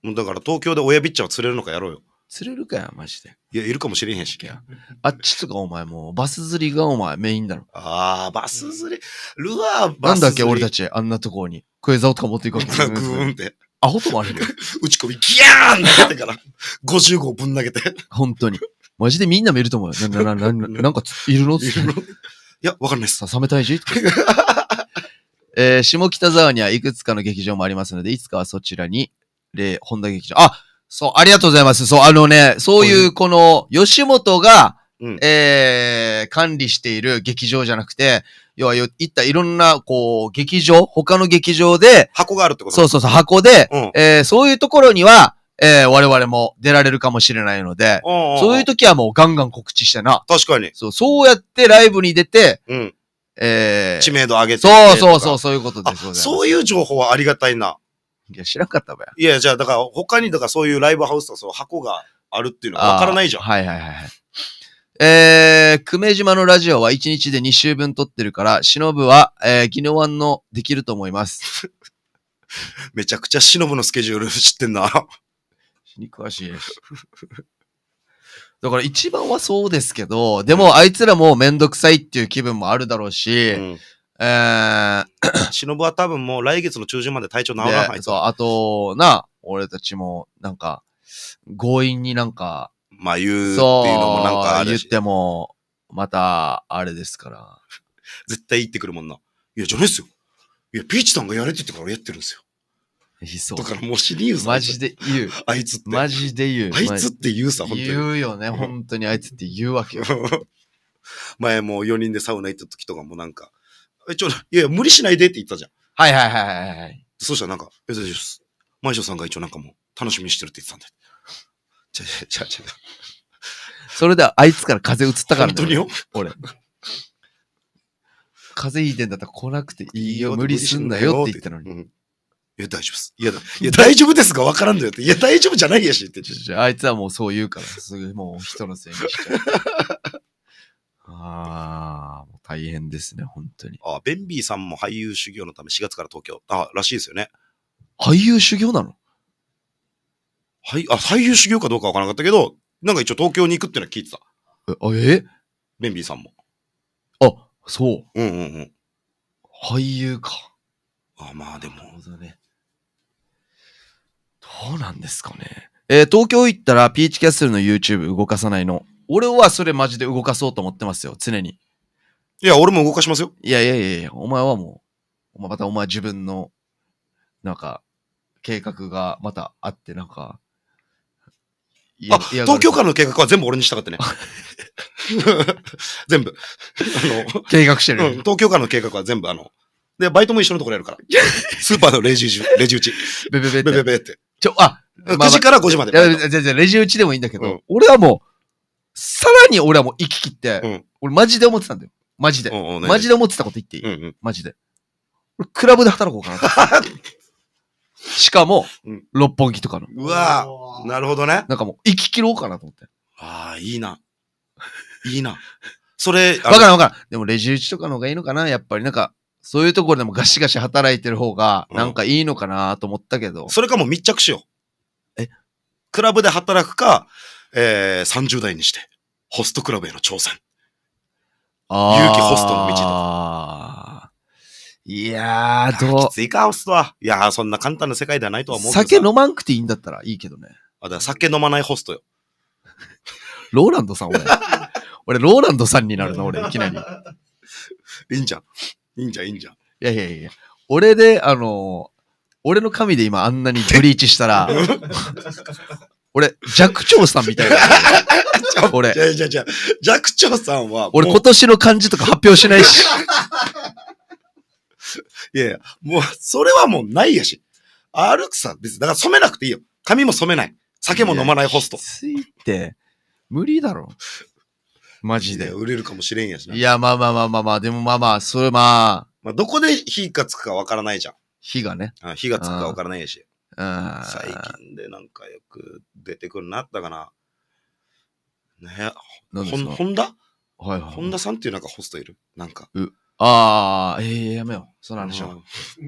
[SPEAKER 2] もうだから東京で親ビッチャーを釣れるのかやろうよ。釣れるかよ、マジで。いや、いるかもしれへんし。あっちとかお
[SPEAKER 1] 前もう、バス釣りがお前メインだろ。ああ、バス釣り。ルアー、バなんだっけ、俺たち。あんなとこに。クエザオとか持っていこうとグ ーンって。アホともあるよ。打ち込み、ギャーンってやってから、50 号ぶん投げて。本当に。マジでみんな見ると思うよ。な、な、な、な なんかいるのいるのいや、わかんないっす。冷めたい えー、下北沢にはいくつかの劇場もありますので、いつかはそちらに、で、本田劇場。あそう、ありがとうございます。そう、あのね、そういう、この、吉本が、うん、えー、管理している劇場じゃなくて、要はいったいろんな、こう、劇場、他の劇場で、箱があるってことそうそうそう、箱で、うん、えー、そういうところには、えー、我々も出られるかもしれないので、そういう時はもうガンガン告知してな。確かに。そう、そうやってライブに出て、うん。えー、知名度上げてそうそうそう、そういうこと
[SPEAKER 2] です。そういう情報はありがたいな。いや、知らんかったわよ。いや、じゃあ、だから他に、だからそういうライブハウスとかそう箱があるっていうのはわからないじゃん。
[SPEAKER 1] はいはいはい。えー、久米島のラジオは1日で2週分撮ってるから、忍は、えー、ギノワンのできると思います。めちゃくちゃ忍のスケジュール知ってんな。地に詳しいし。だから一番はそうですけど、でもあいつらもめんどくさいっていう気分もあるだろうし、うんえー、忍 は多分もう来月の中旬まで体調治らないと。そう、あと、な、俺たちも、なんか、強引になんか、まあ言うっていうのもなんかある言っても、また、あれですから。絶対言ってくるもんな。いや、じゃないっすよ。いや、ピーチさんがやれって言ってからやってるんですよ。いそう。だからもうシリーズマジで言う。あいつって。マジで言う。あいつって言うさ、本当に。言うよね、本当にあいつって言うわけよ。
[SPEAKER 2] 前もう4人でサウナ行った時とかもなんか、え、ちょ、いやいや、無理しないでって言ったじゃん。はいはいはいはいはい。そしたらなんか、え、大丈し。す。マイショさんが一応なんかもう、楽しみにしてるって言っ
[SPEAKER 1] てたんで。ちゃちゃちゃちゃ。それであいつから風邪移ったからね。本当によ俺。風邪ひいてんだったら来なくていいよ、無理すんなよって言ったのに。いや、大丈夫です。いや、いや大丈夫ですが分からんのよって。いや、大丈夫じゃないやしって。あいつはもうそう言うから、すぐもう人のせいにしちゃう。ああ、大変ですね、本当に。あ、ベンビーさんも俳優修行のため4月から東京。
[SPEAKER 2] あ、らしいですよね。
[SPEAKER 1] 俳優修行なの
[SPEAKER 2] はい、あ、俳優修行かどうかわからなかったけど、なんか一応東京に行くっていうのは聞いてた。え、えベンビーさんも。
[SPEAKER 1] あ、そう。うんうんうん。俳優か。あ、まあでも。なるほどね。どうなんですかね。えー、東京行ったらピーチキャッスルの YouTube 動かさないの。俺はそれマジで動かそうと思ってますよ、常に。いや、俺も動かしますよ。いやいやいやいや、お前はもう、お前またお前自分の、なんか、計画がまたあって、なんか、あ、東京からの計画は全部俺にしたかったね。
[SPEAKER 2] 全部。あの、計画してる、うん、東京からの計画は全部あの、で、バイトも一緒のと
[SPEAKER 1] ころやるから。スーパーのレジ打ち。レジ打ち。ベベベベベベって。ちょ、あ、あ9時から5時までいや、全然レジ打ちでもいいんだけど、うん俺はもう、さらに俺はもう行き切って、うん俺マジで思ってたんだよ。マジで。ううマジで思ってたこと言っていい、うんうん。マジで。俺クラブで働こうかなと。しかも、うん六本木とかの。うわぁ、なるほどね。なんかもう、行き切ろうかなと思って。ああ、いいな。いいな。それ、あわからんわからん。でもレジ打ちとかの方がいいのかなやっぱりなんか、そういうところでもガシガシ働いてる方が、なんかいいのかなと思ったけど、それかも密着しよう。えクラブで働くか、えー、30代にして、ホストクラブへの挑戦。ああ。勇気ホストの道だ。いや
[SPEAKER 2] ー、どうきついか、ホストは。いやー、そんな簡単な世界ではないとは思うけどさ
[SPEAKER 1] 酒飲まんくていいんだったらいいけどね。
[SPEAKER 2] あ、だから酒飲まないホストよ。
[SPEAKER 1] ローランドさん、俺。俺、ローランドさんになるな、俺、いきなり。いいんじゃん。いいんじゃん、いいんじゃん。いやいやいや、俺で、あの、俺の髪で今あんなにブリーチしたら、俺、寂聴さんみたいな。俺。じゃじゃじゃ寂聴
[SPEAKER 2] さんは。俺今
[SPEAKER 1] 年の漢字とか発表しないし。いやいや、
[SPEAKER 2] もう、それはもうないやし。歩くさ、別に。だから染めなくていいよ。髪も染めない。
[SPEAKER 1] 酒も飲まないホスト。ついて、無理だろ。マジで。売れるかもしれんやしな。いや、まあまあまあまあまあ、でもまあまあ、それまあ。まあ、どこで火がつくかわからないじゃん。火がね。
[SPEAKER 2] あ火がつくかわからないやし。
[SPEAKER 1] 最
[SPEAKER 2] 近でなんかよく出てくるなったかな。ね
[SPEAKER 1] ほん、ホンダはいはい。ホ
[SPEAKER 2] ンダさんっていうなんかホストいる
[SPEAKER 1] なんか。うああ、ええー、やめよう。そうなの話は。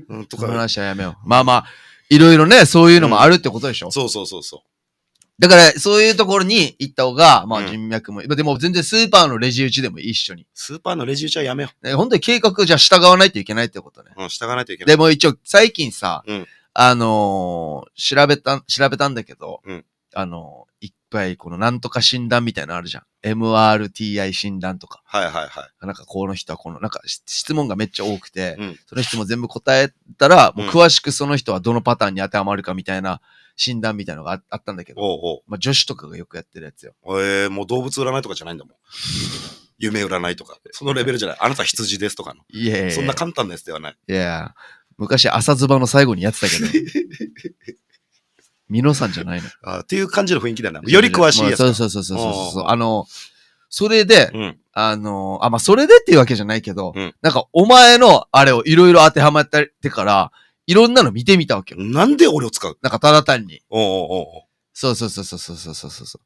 [SPEAKER 1] うん、とか。その話はやめよう。まあまあ、いろいろね、そういうのもあるってことでしょ。うん、そうそうそうそう。だから、そういうところに行った方が、まあ人脈も、うん、でも全然スーパーのレジ打ちでも一緒に。スーパーのレジ打ちはやめよう。え、本当に計画じゃ従わないといけないってことね。うん、従わないといけない。でも一応、最近さ、うん、あのー、調べた、調べたんだけど、うん、あのー、いっぱいこのなんとか診断みたいなのあるじゃん。MRTI 診断とか。はいはいはい。なんかこの人はこの、なんか質問がめっちゃ多くて、うん、その質問全部答えたら、もう詳しくその人はどのパターンに当てはまるかみたいな、診断みたいなのがああったんだけど、おうおうまあ、女子とかがよくやってるやつよ。
[SPEAKER 2] ええー、もう動物占いとかじゃないんだもん。夢占いとか。そのレベルじゃない。あなた羊ですとかの。いやそんな簡単なやつではない。
[SPEAKER 1] いや昔朝ズバの最後にやってたけど。ミノさんじゃないの。あっていう感じの雰囲気だな。より詳しいやつ、まあ。そうそうそうそうそうあの、それで、うん、あの、あ、まあ、それでっていうわけじゃないけど、うん、なんかお前のあれをいろいろ当てはまってから、いろんなの見てみたわけよ。なんで俺を使うなんかただ単に。おうおうおうそうそうそうそうそうそうそう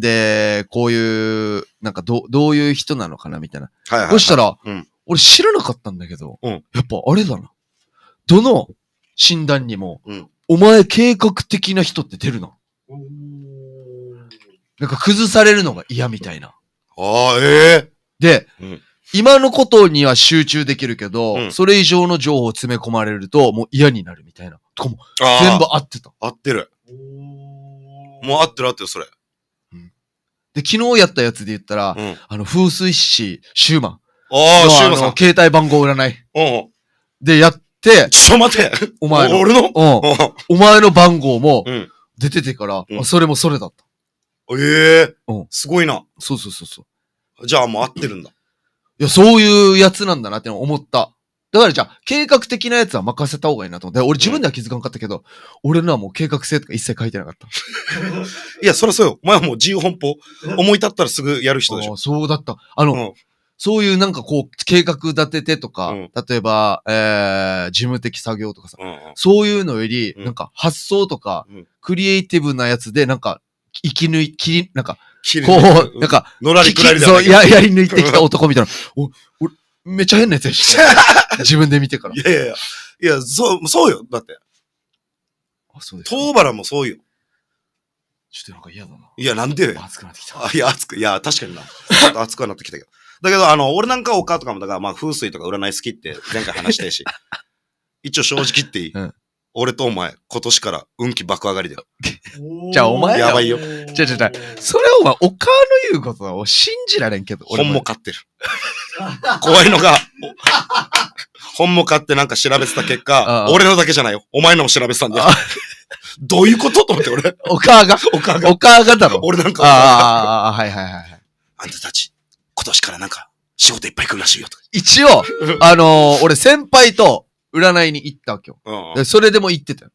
[SPEAKER 1] で、こういう、なんかど、どういう人なのかなみたいな。はいはい、はい、そしたら、うん、俺知らなかったんだけど、うん、やっぱあれだな。どの診断にも、うん、お前計画的な人って出るな。なんか崩されるのが嫌みたいな。ああ、ええー、で、うん、今のことには集中できるけど、うんそれ以上の情報を詰め込まれると、もう嫌になるみたいな。とかも、全部合ってた。合ってる。もう合ってる合ってる、それ。で、昨日やったやつで言ったら、うん。あの、風水師、シューマン。
[SPEAKER 2] ああ、シューマンさん
[SPEAKER 1] 携帯番号占い。うんで、やって、ちょ、待てお前の、俺のうんお前の番号も出ててから、うんあそれもそれだった。ええうんすごいな。そうそうそうそう。じゃあもう合ってるんだ。いや、そういうやつなんだなって思った。だからじゃあ、計画的なやつは任せた方がいいなと思って、俺自分では気づかなかったけど、うん、俺のはもう計画性とか一切書いてなかった。いや、そりゃそうよ。お前はもう自由奔放。思い立ったらすぐやる人でしょ。そうだった。あの、うん、そういうなんかこう、計画立ててとか、うん、例えば、えー、事務的作業とかさ、うんそういうのより、なんか発想とか、クリエイティブなやつで、なんか、生き抜い、きり、なんか、こう、なんか、のらりくらりだや、やり抜いてきた男みたいな。お、俺、めっちゃ変なやつでした。自分で見てから。いやいやいや。
[SPEAKER 2] いや、そう、そうよ。だって。あ、そうです。東原もそうよ。
[SPEAKER 1] ちょっとなんか嫌だな。
[SPEAKER 2] いや、なんでよ。
[SPEAKER 1] 熱くなってきた。いや、
[SPEAKER 2] 熱く、いや、確かにな。ちょっと熱くはなってきたけど。だけど、あの、俺なんかおかとかも、だから、まあ、風水とか占い好きって前回話したいし、一応正直言っていい。うん俺とお前、今年から運気爆上がりだよ。
[SPEAKER 1] じゃあお前やばいよ。
[SPEAKER 2] じゃじゃじゃそれお前、お母の言うことを信じられんけど。俺本も買ってる。怖いのが、本も買ってなんか調べてた結果、俺のだけじゃないよ。お前のも調べてたんだよ。どういうことと思って俺。お母
[SPEAKER 1] が。お母が。お母がだろ。俺なんか。ああ、はいはいはい。あんたたち、今年からなんか、仕事いっぱい来るらしいよとか。一応、あのー、俺先輩と、占いに行ったわけよ。うんそれでも行ってたよ。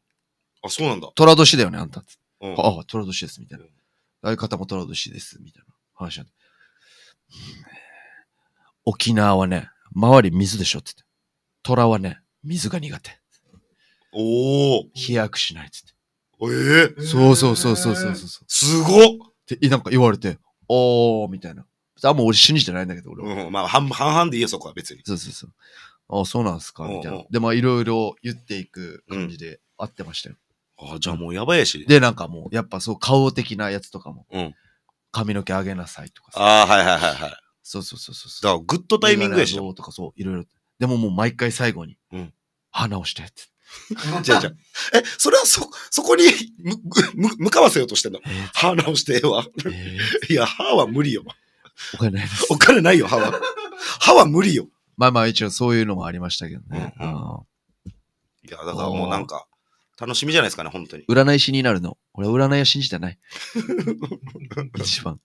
[SPEAKER 1] あ、そうなんだ。虎年だよね、あんたうんああ、虎年です、みたいな。相方も虎年です、みたいな話なん沖縄はね、周り水でしょってって。虎はね、水が苦手。おー。飛躍しないっつって。ええそうそうそうそうそうそう。すごっって、なんか言われて、おー、みたいな。あ、もう俺信じてないんだけど、俺は。うん、まあ、半半々でいいよ、そこは別に。そうそうそう。あそうなんすかみたいな。で、まあいろいろ言っていく感じで会ってましたよ。あじゃあもうやばいやし。で、なんかもう、やっぱそう、顔的なやつとかも、うん、髪の毛上げなさいと
[SPEAKER 2] かさ。ああ、はいはいはいはい。そうそうそうそう。だ
[SPEAKER 1] からグッドタイミングやし。とかそう、いろいろ。でももう毎回最後に、うん、鼻をしてって。じゃじゃえ、
[SPEAKER 2] それはそ、そこにむ、む、向かわせようとしてんの、えー、歯直してえわ。えー、いや、歯は無理よ。お金ないです。お金な
[SPEAKER 1] いよ、歯は。歯は無理よ。まあまあ一応そういうのもありましたけどね。うんうんいや、だからもうなんか、
[SPEAKER 2] 楽しみじゃないですかね、本当に。
[SPEAKER 1] 占い師になるの。俺は占いを信じてない。一番。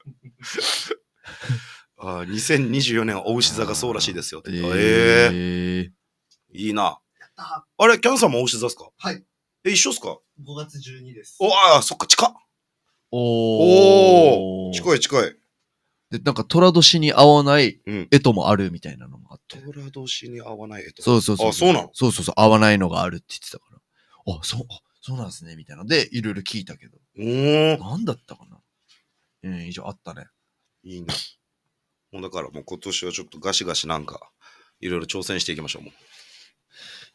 [SPEAKER 2] あ2024年は大牛座がそうらしいですよって。ええー、いいな。あれ、キャンさんも大牛座ですかはい。え、一緒っすか ?5 月12です。おあ、そっか、近っ。
[SPEAKER 1] おお近い近い。で、なんか寅年に合わない絵ともあるみたいなのもあって。ト年に合わない絵と。そうそうそう。あそうなのそうそうそう、合わないのがあるって言ってたから。あ、そう、あそうなんですね、みたいな。で、いろいろ聞いたけど。おーなんだったかなうん、以上あったね。いいな。もうだからも
[SPEAKER 2] う今年はちょっとガシガシなんか、いろいろ挑戦していきましょう。もう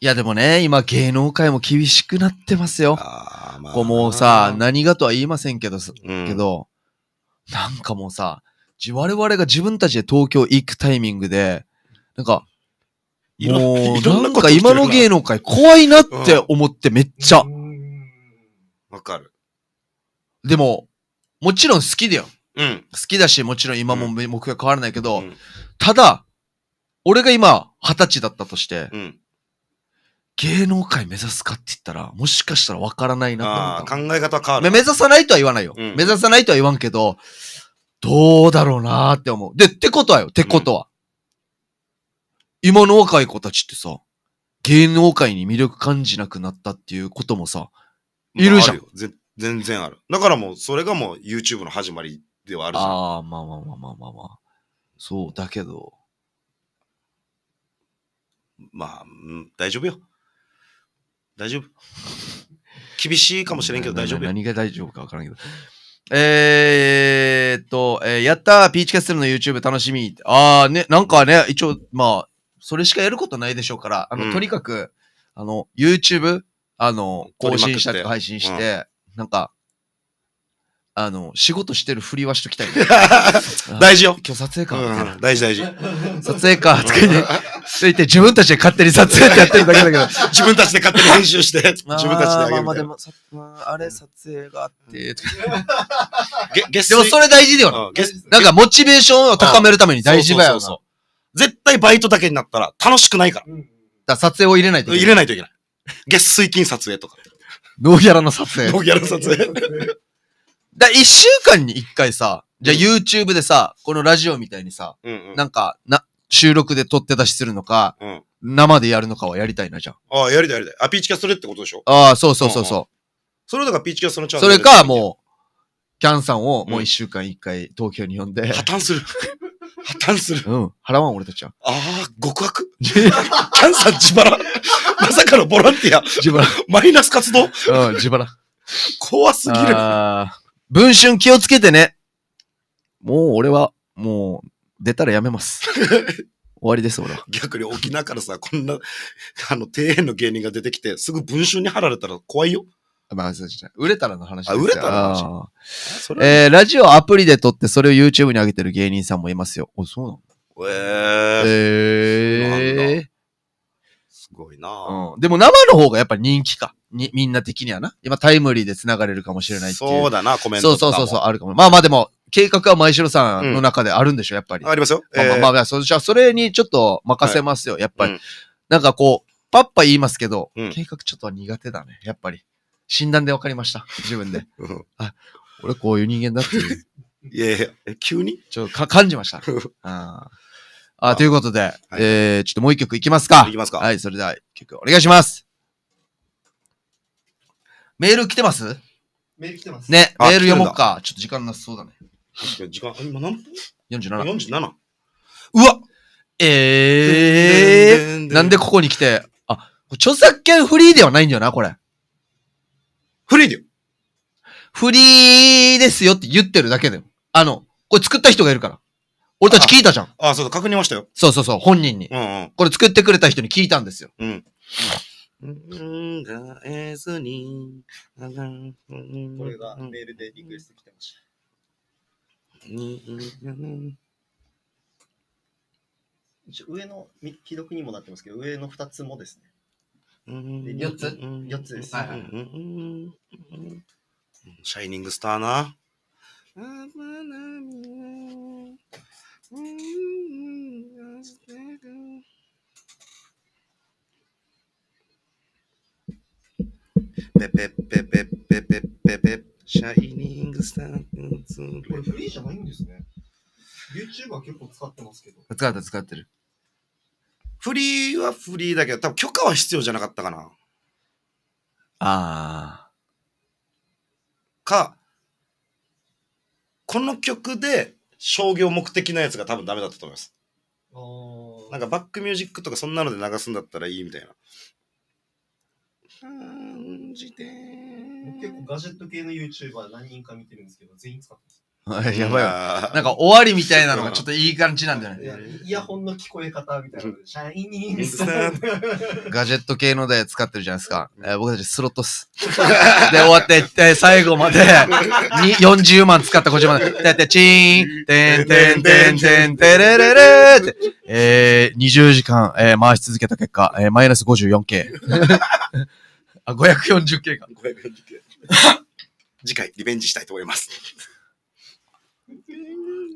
[SPEAKER 1] いや、でもね、今芸能界も厳しくなってますよ。ああ、まこうもうさ、何がとは言いませんけどうん、けど、なんかもうさ、我々が自分たちで東京行くタイミングで、なんか、
[SPEAKER 2] もう、なんか今の芸能界怖いなって
[SPEAKER 1] 思ってめっちゃ。わかる。でも、もちろん好きだよ。うん。好きだし、もちろん今も目標変わらないけど、ただ、俺が今、二十歳だったとして、うん、芸能界目指すかって言ったら、もしかしたらわからないなって思った。考え方変わる。目指さないとは言わないよ、うん。目指さないとは言わんけど、どうだろうなーって思う。で、ってことはよ、ってことは。うん、今の若い子たちってさ、芸能界に魅力感じなくなったっていうこともさ、いるじゃん。全然ある。だから
[SPEAKER 2] もう、それがもう YouTube の始まりではあるじゃん。ああ、まあまあまあまあまあまあ。そう、だけど。まあ、うん、大丈夫よ。
[SPEAKER 1] 大丈夫。厳しいかもしれんけど大丈夫よ。何が大丈夫かわからんけど。えー、っと、えー、やったピーチキャッスルの YouTube 楽しみ。ああ、ね、なんかね、一応、まあ、それしかやることないでしょうから、あの、うんとにかく、あの、YouTube、あの、更新したり配信して、なんか、あの、仕事してるふりはしときたい、大事よ。今日撮影か、うん。大事大事。撮影か、ついって、言って自分たちで勝手に撮影ってやってるだけだけど。自分たちで勝手に編集して、自分たちであまあでも、あれ撮影があって、でもそれ大事だよな。なんかモチベーションを高めるために大事だよう絶対バイトだけになったら楽しくないから。うん、だ撮影を入れないといけない。入れないといけない。月水金撮影とか。ノーギャラの撮影。ノーギャラの撮影。だ、一週間に一回さ、じゃあ YouTube でさ、このラジオみたいにさ、うんうんなんか、な、収録で撮って出しするのか、うん生でやるのかはやりたいな、じゃん。
[SPEAKER 2] ああ、やりたいやりたい。あ、ピーチキャストでってことでしょあ
[SPEAKER 1] あ、そうそうそうそ
[SPEAKER 2] それをだからピーチキャストのチャンそネルれか、
[SPEAKER 1] もう、キャンさんをもう一週間一回東京に呼んで、破綻する。破綻する。うん、払わん俺たちは。ああ、極悪キャンさん自腹まさかのボランティア。自腹。マイナス活動うん、自腹。怖すぎる。あー文春気をつけてね。もう俺は、もう、出たらやめます。終わりです、俺は。
[SPEAKER 2] 逆に沖縄からさ、こんな、あの、庭園の芸人が出てきて、すぐ文春に貼られたら怖いよ。まあ、売れたらの話ですあ、売れたらの話。
[SPEAKER 1] えー、ラジオアプリで撮って、それを YouTube に上げてる芸人さんもいますよ。お、そうなんだ。えー、えー。すごいな、うん、でも生の方がやっぱ人気か。に、みんな的にはな。今タイムリーで繋がれるかもしれないっていう。そうだな、
[SPEAKER 2] コメントそうそうそうそう、ある
[SPEAKER 1] かも。まあまあでも、計画は前城さんの中であるんでしょ、やっぱり。あります
[SPEAKER 2] よ。まあまあ、ま
[SPEAKER 1] あ、そじゃそれにちょっと任せますよ、やっぱり。なんかこう、パッパ言いますけど、計画ちょっと苦手だね、やっぱり。診断で分かりました、自分で。あ、俺こういう人間だっていう。いやいや、急にちょっとか感じました。ああということで、はえちょっともう一曲いきますか。いきますか。はい、それでは曲お願いします。メール来てますメール来てます。ね、メール読もうか。ちょっと時間なさそうだね。確かに時間、今何分47。?47。うわえぇえー、なんでここに来て。あ、著作権フリーではないんだよな、これ。フリーでよ。フリーですよって言ってるだけだよ。あの、これ作った人がいるから。俺たち聞いたじゃん。あ、そうだ、確認ましたよ。そうそうそう、本人に。うんうん。これ作ってくれた人に聞いたんですよ。うん。
[SPEAKER 2] 考えずに。これがメールでリクエスト来てました。上の既読にもなってますけど、上の2つもですね。4つ ?4 つです。はいはい、シャイニングスターな。うん。ペペペペペペペペシャイニングスターズこれフリーじゃないんで
[SPEAKER 1] すね。YouTuber 結構使ってますけど。
[SPEAKER 2] 使って使ってる。フリーはフリーだけど、多分許可は必要じゃなかったかな。
[SPEAKER 1] ああ。
[SPEAKER 2] か、この曲で商業目的のやつが多分ダメだったと思います。なんかバックミュージックとかそんなので流すんだったらいいみたいな。じて結構ガジェット系の YouTuber 何人か見てるんで
[SPEAKER 1] すけど、全員使ってます。やばいわ。なんか終わりみたいなのがちょっといい感じなんじゃないイヤホンの聞こえ方みたいなシャイニーガジェット系ので使ってるじゃないですか。えー、僕たちスロットス。で、終わって、え最後まで40 万使ったこっちまで、ててチーン、てんてんてんてんてれれれって、えー、20時間、えー、回し続けた結果、えー、マイナス 54K。あ、540系か。540系。次回、リベンジしたいと思います。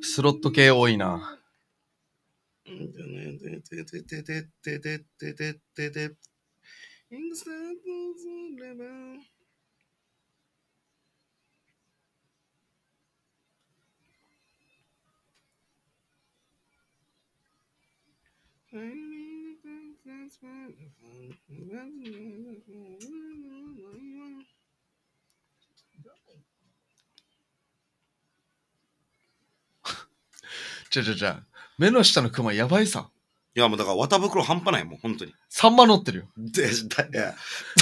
[SPEAKER 1] スロット系多いな。じゃじゃじゃ、目の下のクマやばいさ。いや、もうだから、綿袋半端ないもん、本当に。サンマ乗ってるよ。で、だ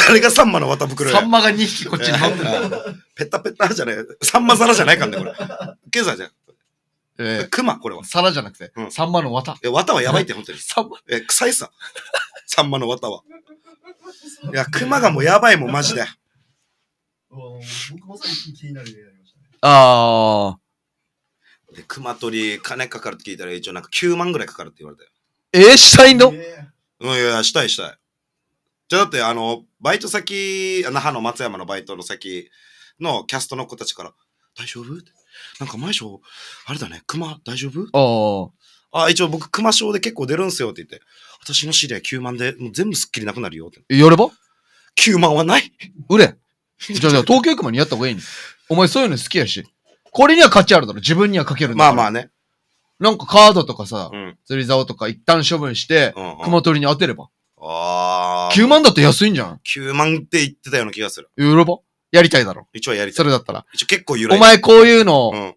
[SPEAKER 2] 誰がサンマの綿袋やサン
[SPEAKER 1] マが2匹こっちに乗ってる。ペタペタじゃねえ。サンマ皿じゃないかんね、これ。ケンさんじゃん。えー、熊、これは。皿じゃなくて、うん、サンマの
[SPEAKER 2] 綿。え、綿はやばいって、本当に。サンマえ、臭いさ。サンマの綿は。いや、熊がもうやばいもん、マジで。あ
[SPEAKER 1] あ。で、熊
[SPEAKER 2] 取り、金かかるって聞いたら、一応なんか9万ぐらいかかるって言われたよ。
[SPEAKER 1] えー、したいの、え
[SPEAKER 2] ー、うん、いや、したい、したい。じゃだって、あの、バイト先、那覇の松山のバイトの先のキャストの子たちから、大丈夫って。なんか前章、あれだね、熊大丈夫ああ。あ、一応僕熊症で結構出るんすよって言って、私の知り合い9万で、もう全部すっきりなくなるよって。
[SPEAKER 1] やれば ?9 万はない売れ。じゃあじゃあ東京熊にやった方がいいん、ね、お前そういうの好きやし。これには価値あるだろ。自分にはかけるんだまあまあね。なんかカードとかさ、うん、釣り竿とか一旦処分して、うんうん、熊取りに当てれば。ああ。9万だって安いんじゃん ?9 万って言ってたような気がする。やればやりたいだろ。一応やりたい。それだったら。一応結構揺らお前こういうの、うん。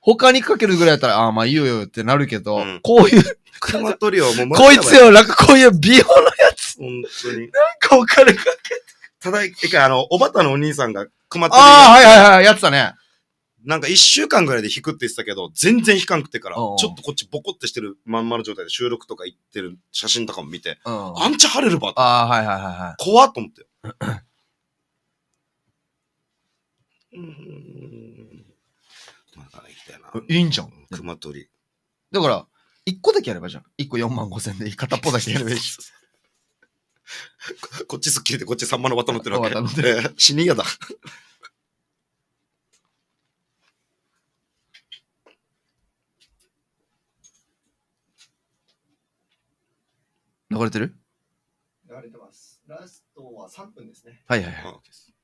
[SPEAKER 1] 他にかけるぐらいだったら、ああ、まあいいよよってなるけど、うんこういう、
[SPEAKER 2] 熊トリオもこいつ。よ、なんかこ
[SPEAKER 1] ういう美容のや
[SPEAKER 2] つ。本当に。なんかお金かけただ、一回あの、おばたのお兄さんが熊取り。ああ、はいはいはい、やってたね。なんか一週間ぐらいで弾くって言ってたけど、全然弾かんくてから、ちょっとこっちボコってしてるまんまの状態で収録とか行ってる写真とかも見て、
[SPEAKER 1] アンあハんちゃ晴れるばって、あ、はいはいはいはい。怖っと思って。うん。まだ行きたいな。いいんじゃん。熊取り。だから、1個だけやればじゃん。1個4万5千で片っぽだけやればいいし。こっちすっき
[SPEAKER 2] りでこっちサ万の綿持ってるわけ。死に嫌だ。流れてる流れてます。ラスト
[SPEAKER 1] は3分ですね。はいはいは
[SPEAKER 2] い。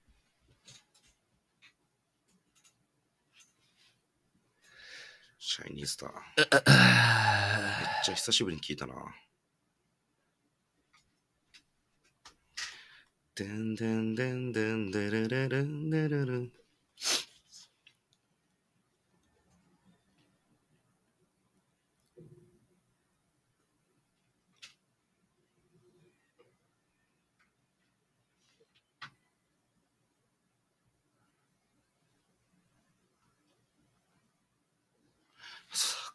[SPEAKER 2] チャイニーズだ。めっちゃ久しぶりに聞いたな。でんでんでんでんでれれれんでれれん。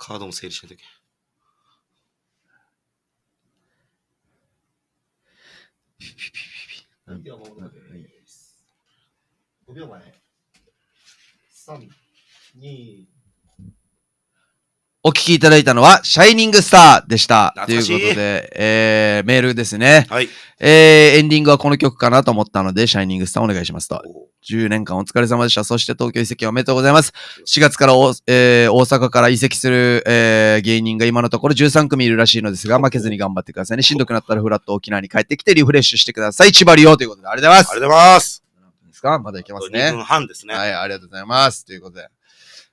[SPEAKER 2] カードも整理しないといけない。ピピピ5秒前。3、2、
[SPEAKER 1] お聞きいただいたのは、シャイニングスターでした。ということで、えー、メールですね。はい。えー、エンディングはこの曲かなと思ったので、シャイニングスターお願いしますと。10年間お疲れ様でした。そして東京移籍おめでとうございます。4月からお、えー、大阪から移籍する、えー、芸人が今のところ13組いるらしいのですが、負けずに頑張ってくださいね。しんどくなったらフラット沖縄に帰ってきてリフレッシュしてください。千葉リオということで、ありがとうございます。ありがとうございます。ですかまだいけますね。2分半ですね。はい、ありがとうございます。ということで。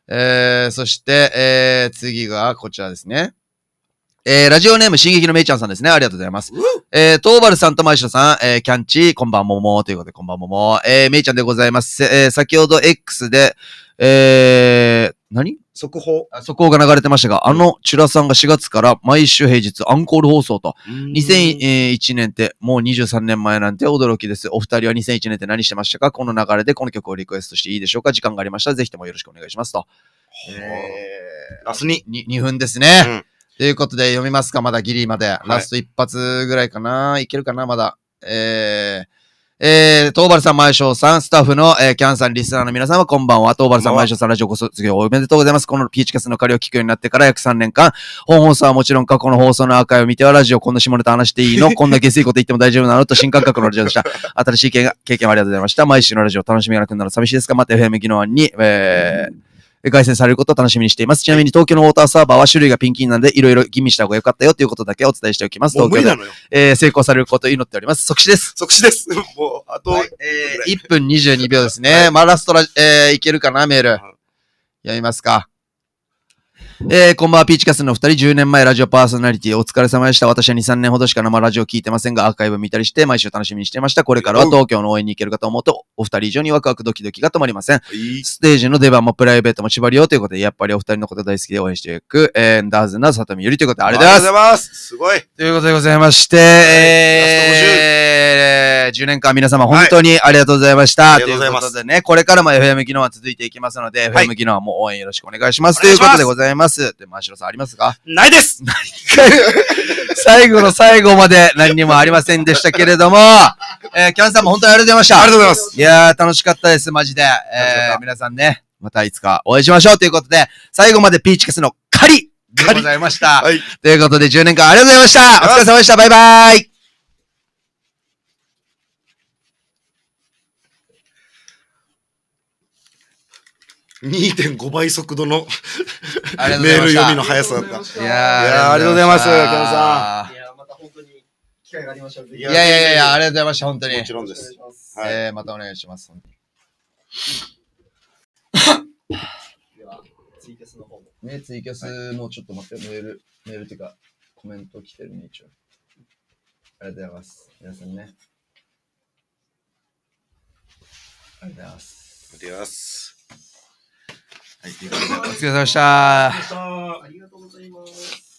[SPEAKER 1] えー、そして、えー、次がこちらですね。えー、ラジオネーム、進撃のめいちゃんさんですね。ありがとうございます。えー、トーバルさんとマイシロさん、えー、キャンチー、こんばんももということで、こんばんももえー、めいちゃんでございます。えー、先ほど X で、えー、何速報。速報が流れてましたが、あのチュラさんが4月から毎週平日アンコール放送と、2001年ってもう23年前なんて驚きです。お二人は2001年って何してましたかこの流れでこの曲をリクエストしていいでしょうか時間がありましたらぜひともよろしくお願いしますと。ラスに 2, 2分ですね。うんということで、読みますかまだギリまで。ラスト一発ぐらいかな、い、けるかなまだ。えー、えー、東原さん、ョーさん、スタッフの、えー、キャンさん、リスナーの皆様、こんばんは。東原さん、ョーさん、ラジオご卒業おめでとうございます。このピーチカスの借りを聞くようになってから約3年間、本放送はもちろん過去の放送のアーカイブを見ては、ラジオこんな下ネタ話していいの こんな下水こと言っても大丈夫なのと新感覚のラジオでした。新しい経験ありがとうございました。毎週のラジオ楽しみがなくなる寂しいですかまた FM 技能案に、えー、凱線されることを楽しみにしています。ちなみに東京のウォーターサーバーは種類がピンキーなんで、いろいろ吟味した方が良かったよということだけお伝えしておきます。も無理なのよ東京で、えー、成功されることを祈っております。即死です。即死です。もう、あと、はい、えー、1分22秒ですね。まあ、ラストラ、えー、いけるかな、メール。読みますか。えー、こんばんは、ピーチカスのお二人、10年前ラジオパーソナリティお疲れ様でした。私は2、3年ほどしか生ラジオ聞いてませんが、アーカイブ見たりして、毎週楽しみにしてました。これからは東京の応援に行けるかと思うと、お二人以上にワクワクドキドキが止まりません。ステージの出番もプライベートも縛りようということで、やっぱりお二人のこと大好きで応援していく、えー、ダーズな里見ゆりということで、ありがとうございます。ありがとうございます。すごい。ということでございまして、えー、ラスト50。10年間皆様本当にありがとうございました。ということでね、これからも FM 機能は続いていきますので、FM 機能はもう応援よろしくお願いします。ということでございます。で、真白さんありますかないですない 最後の最後まで何にもありませんでしたけれども、えー、キャンさんも本当にありがとうございました。ありがとうございます。いやー、楽しかったです、マジで。えー、皆さんね、またいつかお会いしましょうということで、最後までピーチキスの狩りうございました。はい。ということで、10年間ありがとうございました。お疲れ様でした。バイバイ。
[SPEAKER 2] 2.5倍速度のメール読みの速さだった。いやありがとうございます、いや
[SPEAKER 1] また本当に機会がありましいやいやいや、ありがとうございました、本当に。もちろんです。はい、えー、またお願いします。では、ツイキャスの方も。ね、ツイキャスもちょっと待って、メール、メールっていうか、コメント来てるね、一応。ありがとうございます。皆さんね。ありがとうございます。
[SPEAKER 2] ありがとうございます。はい、といりがと
[SPEAKER 1] うお疲れ様でした。ありがとうございます。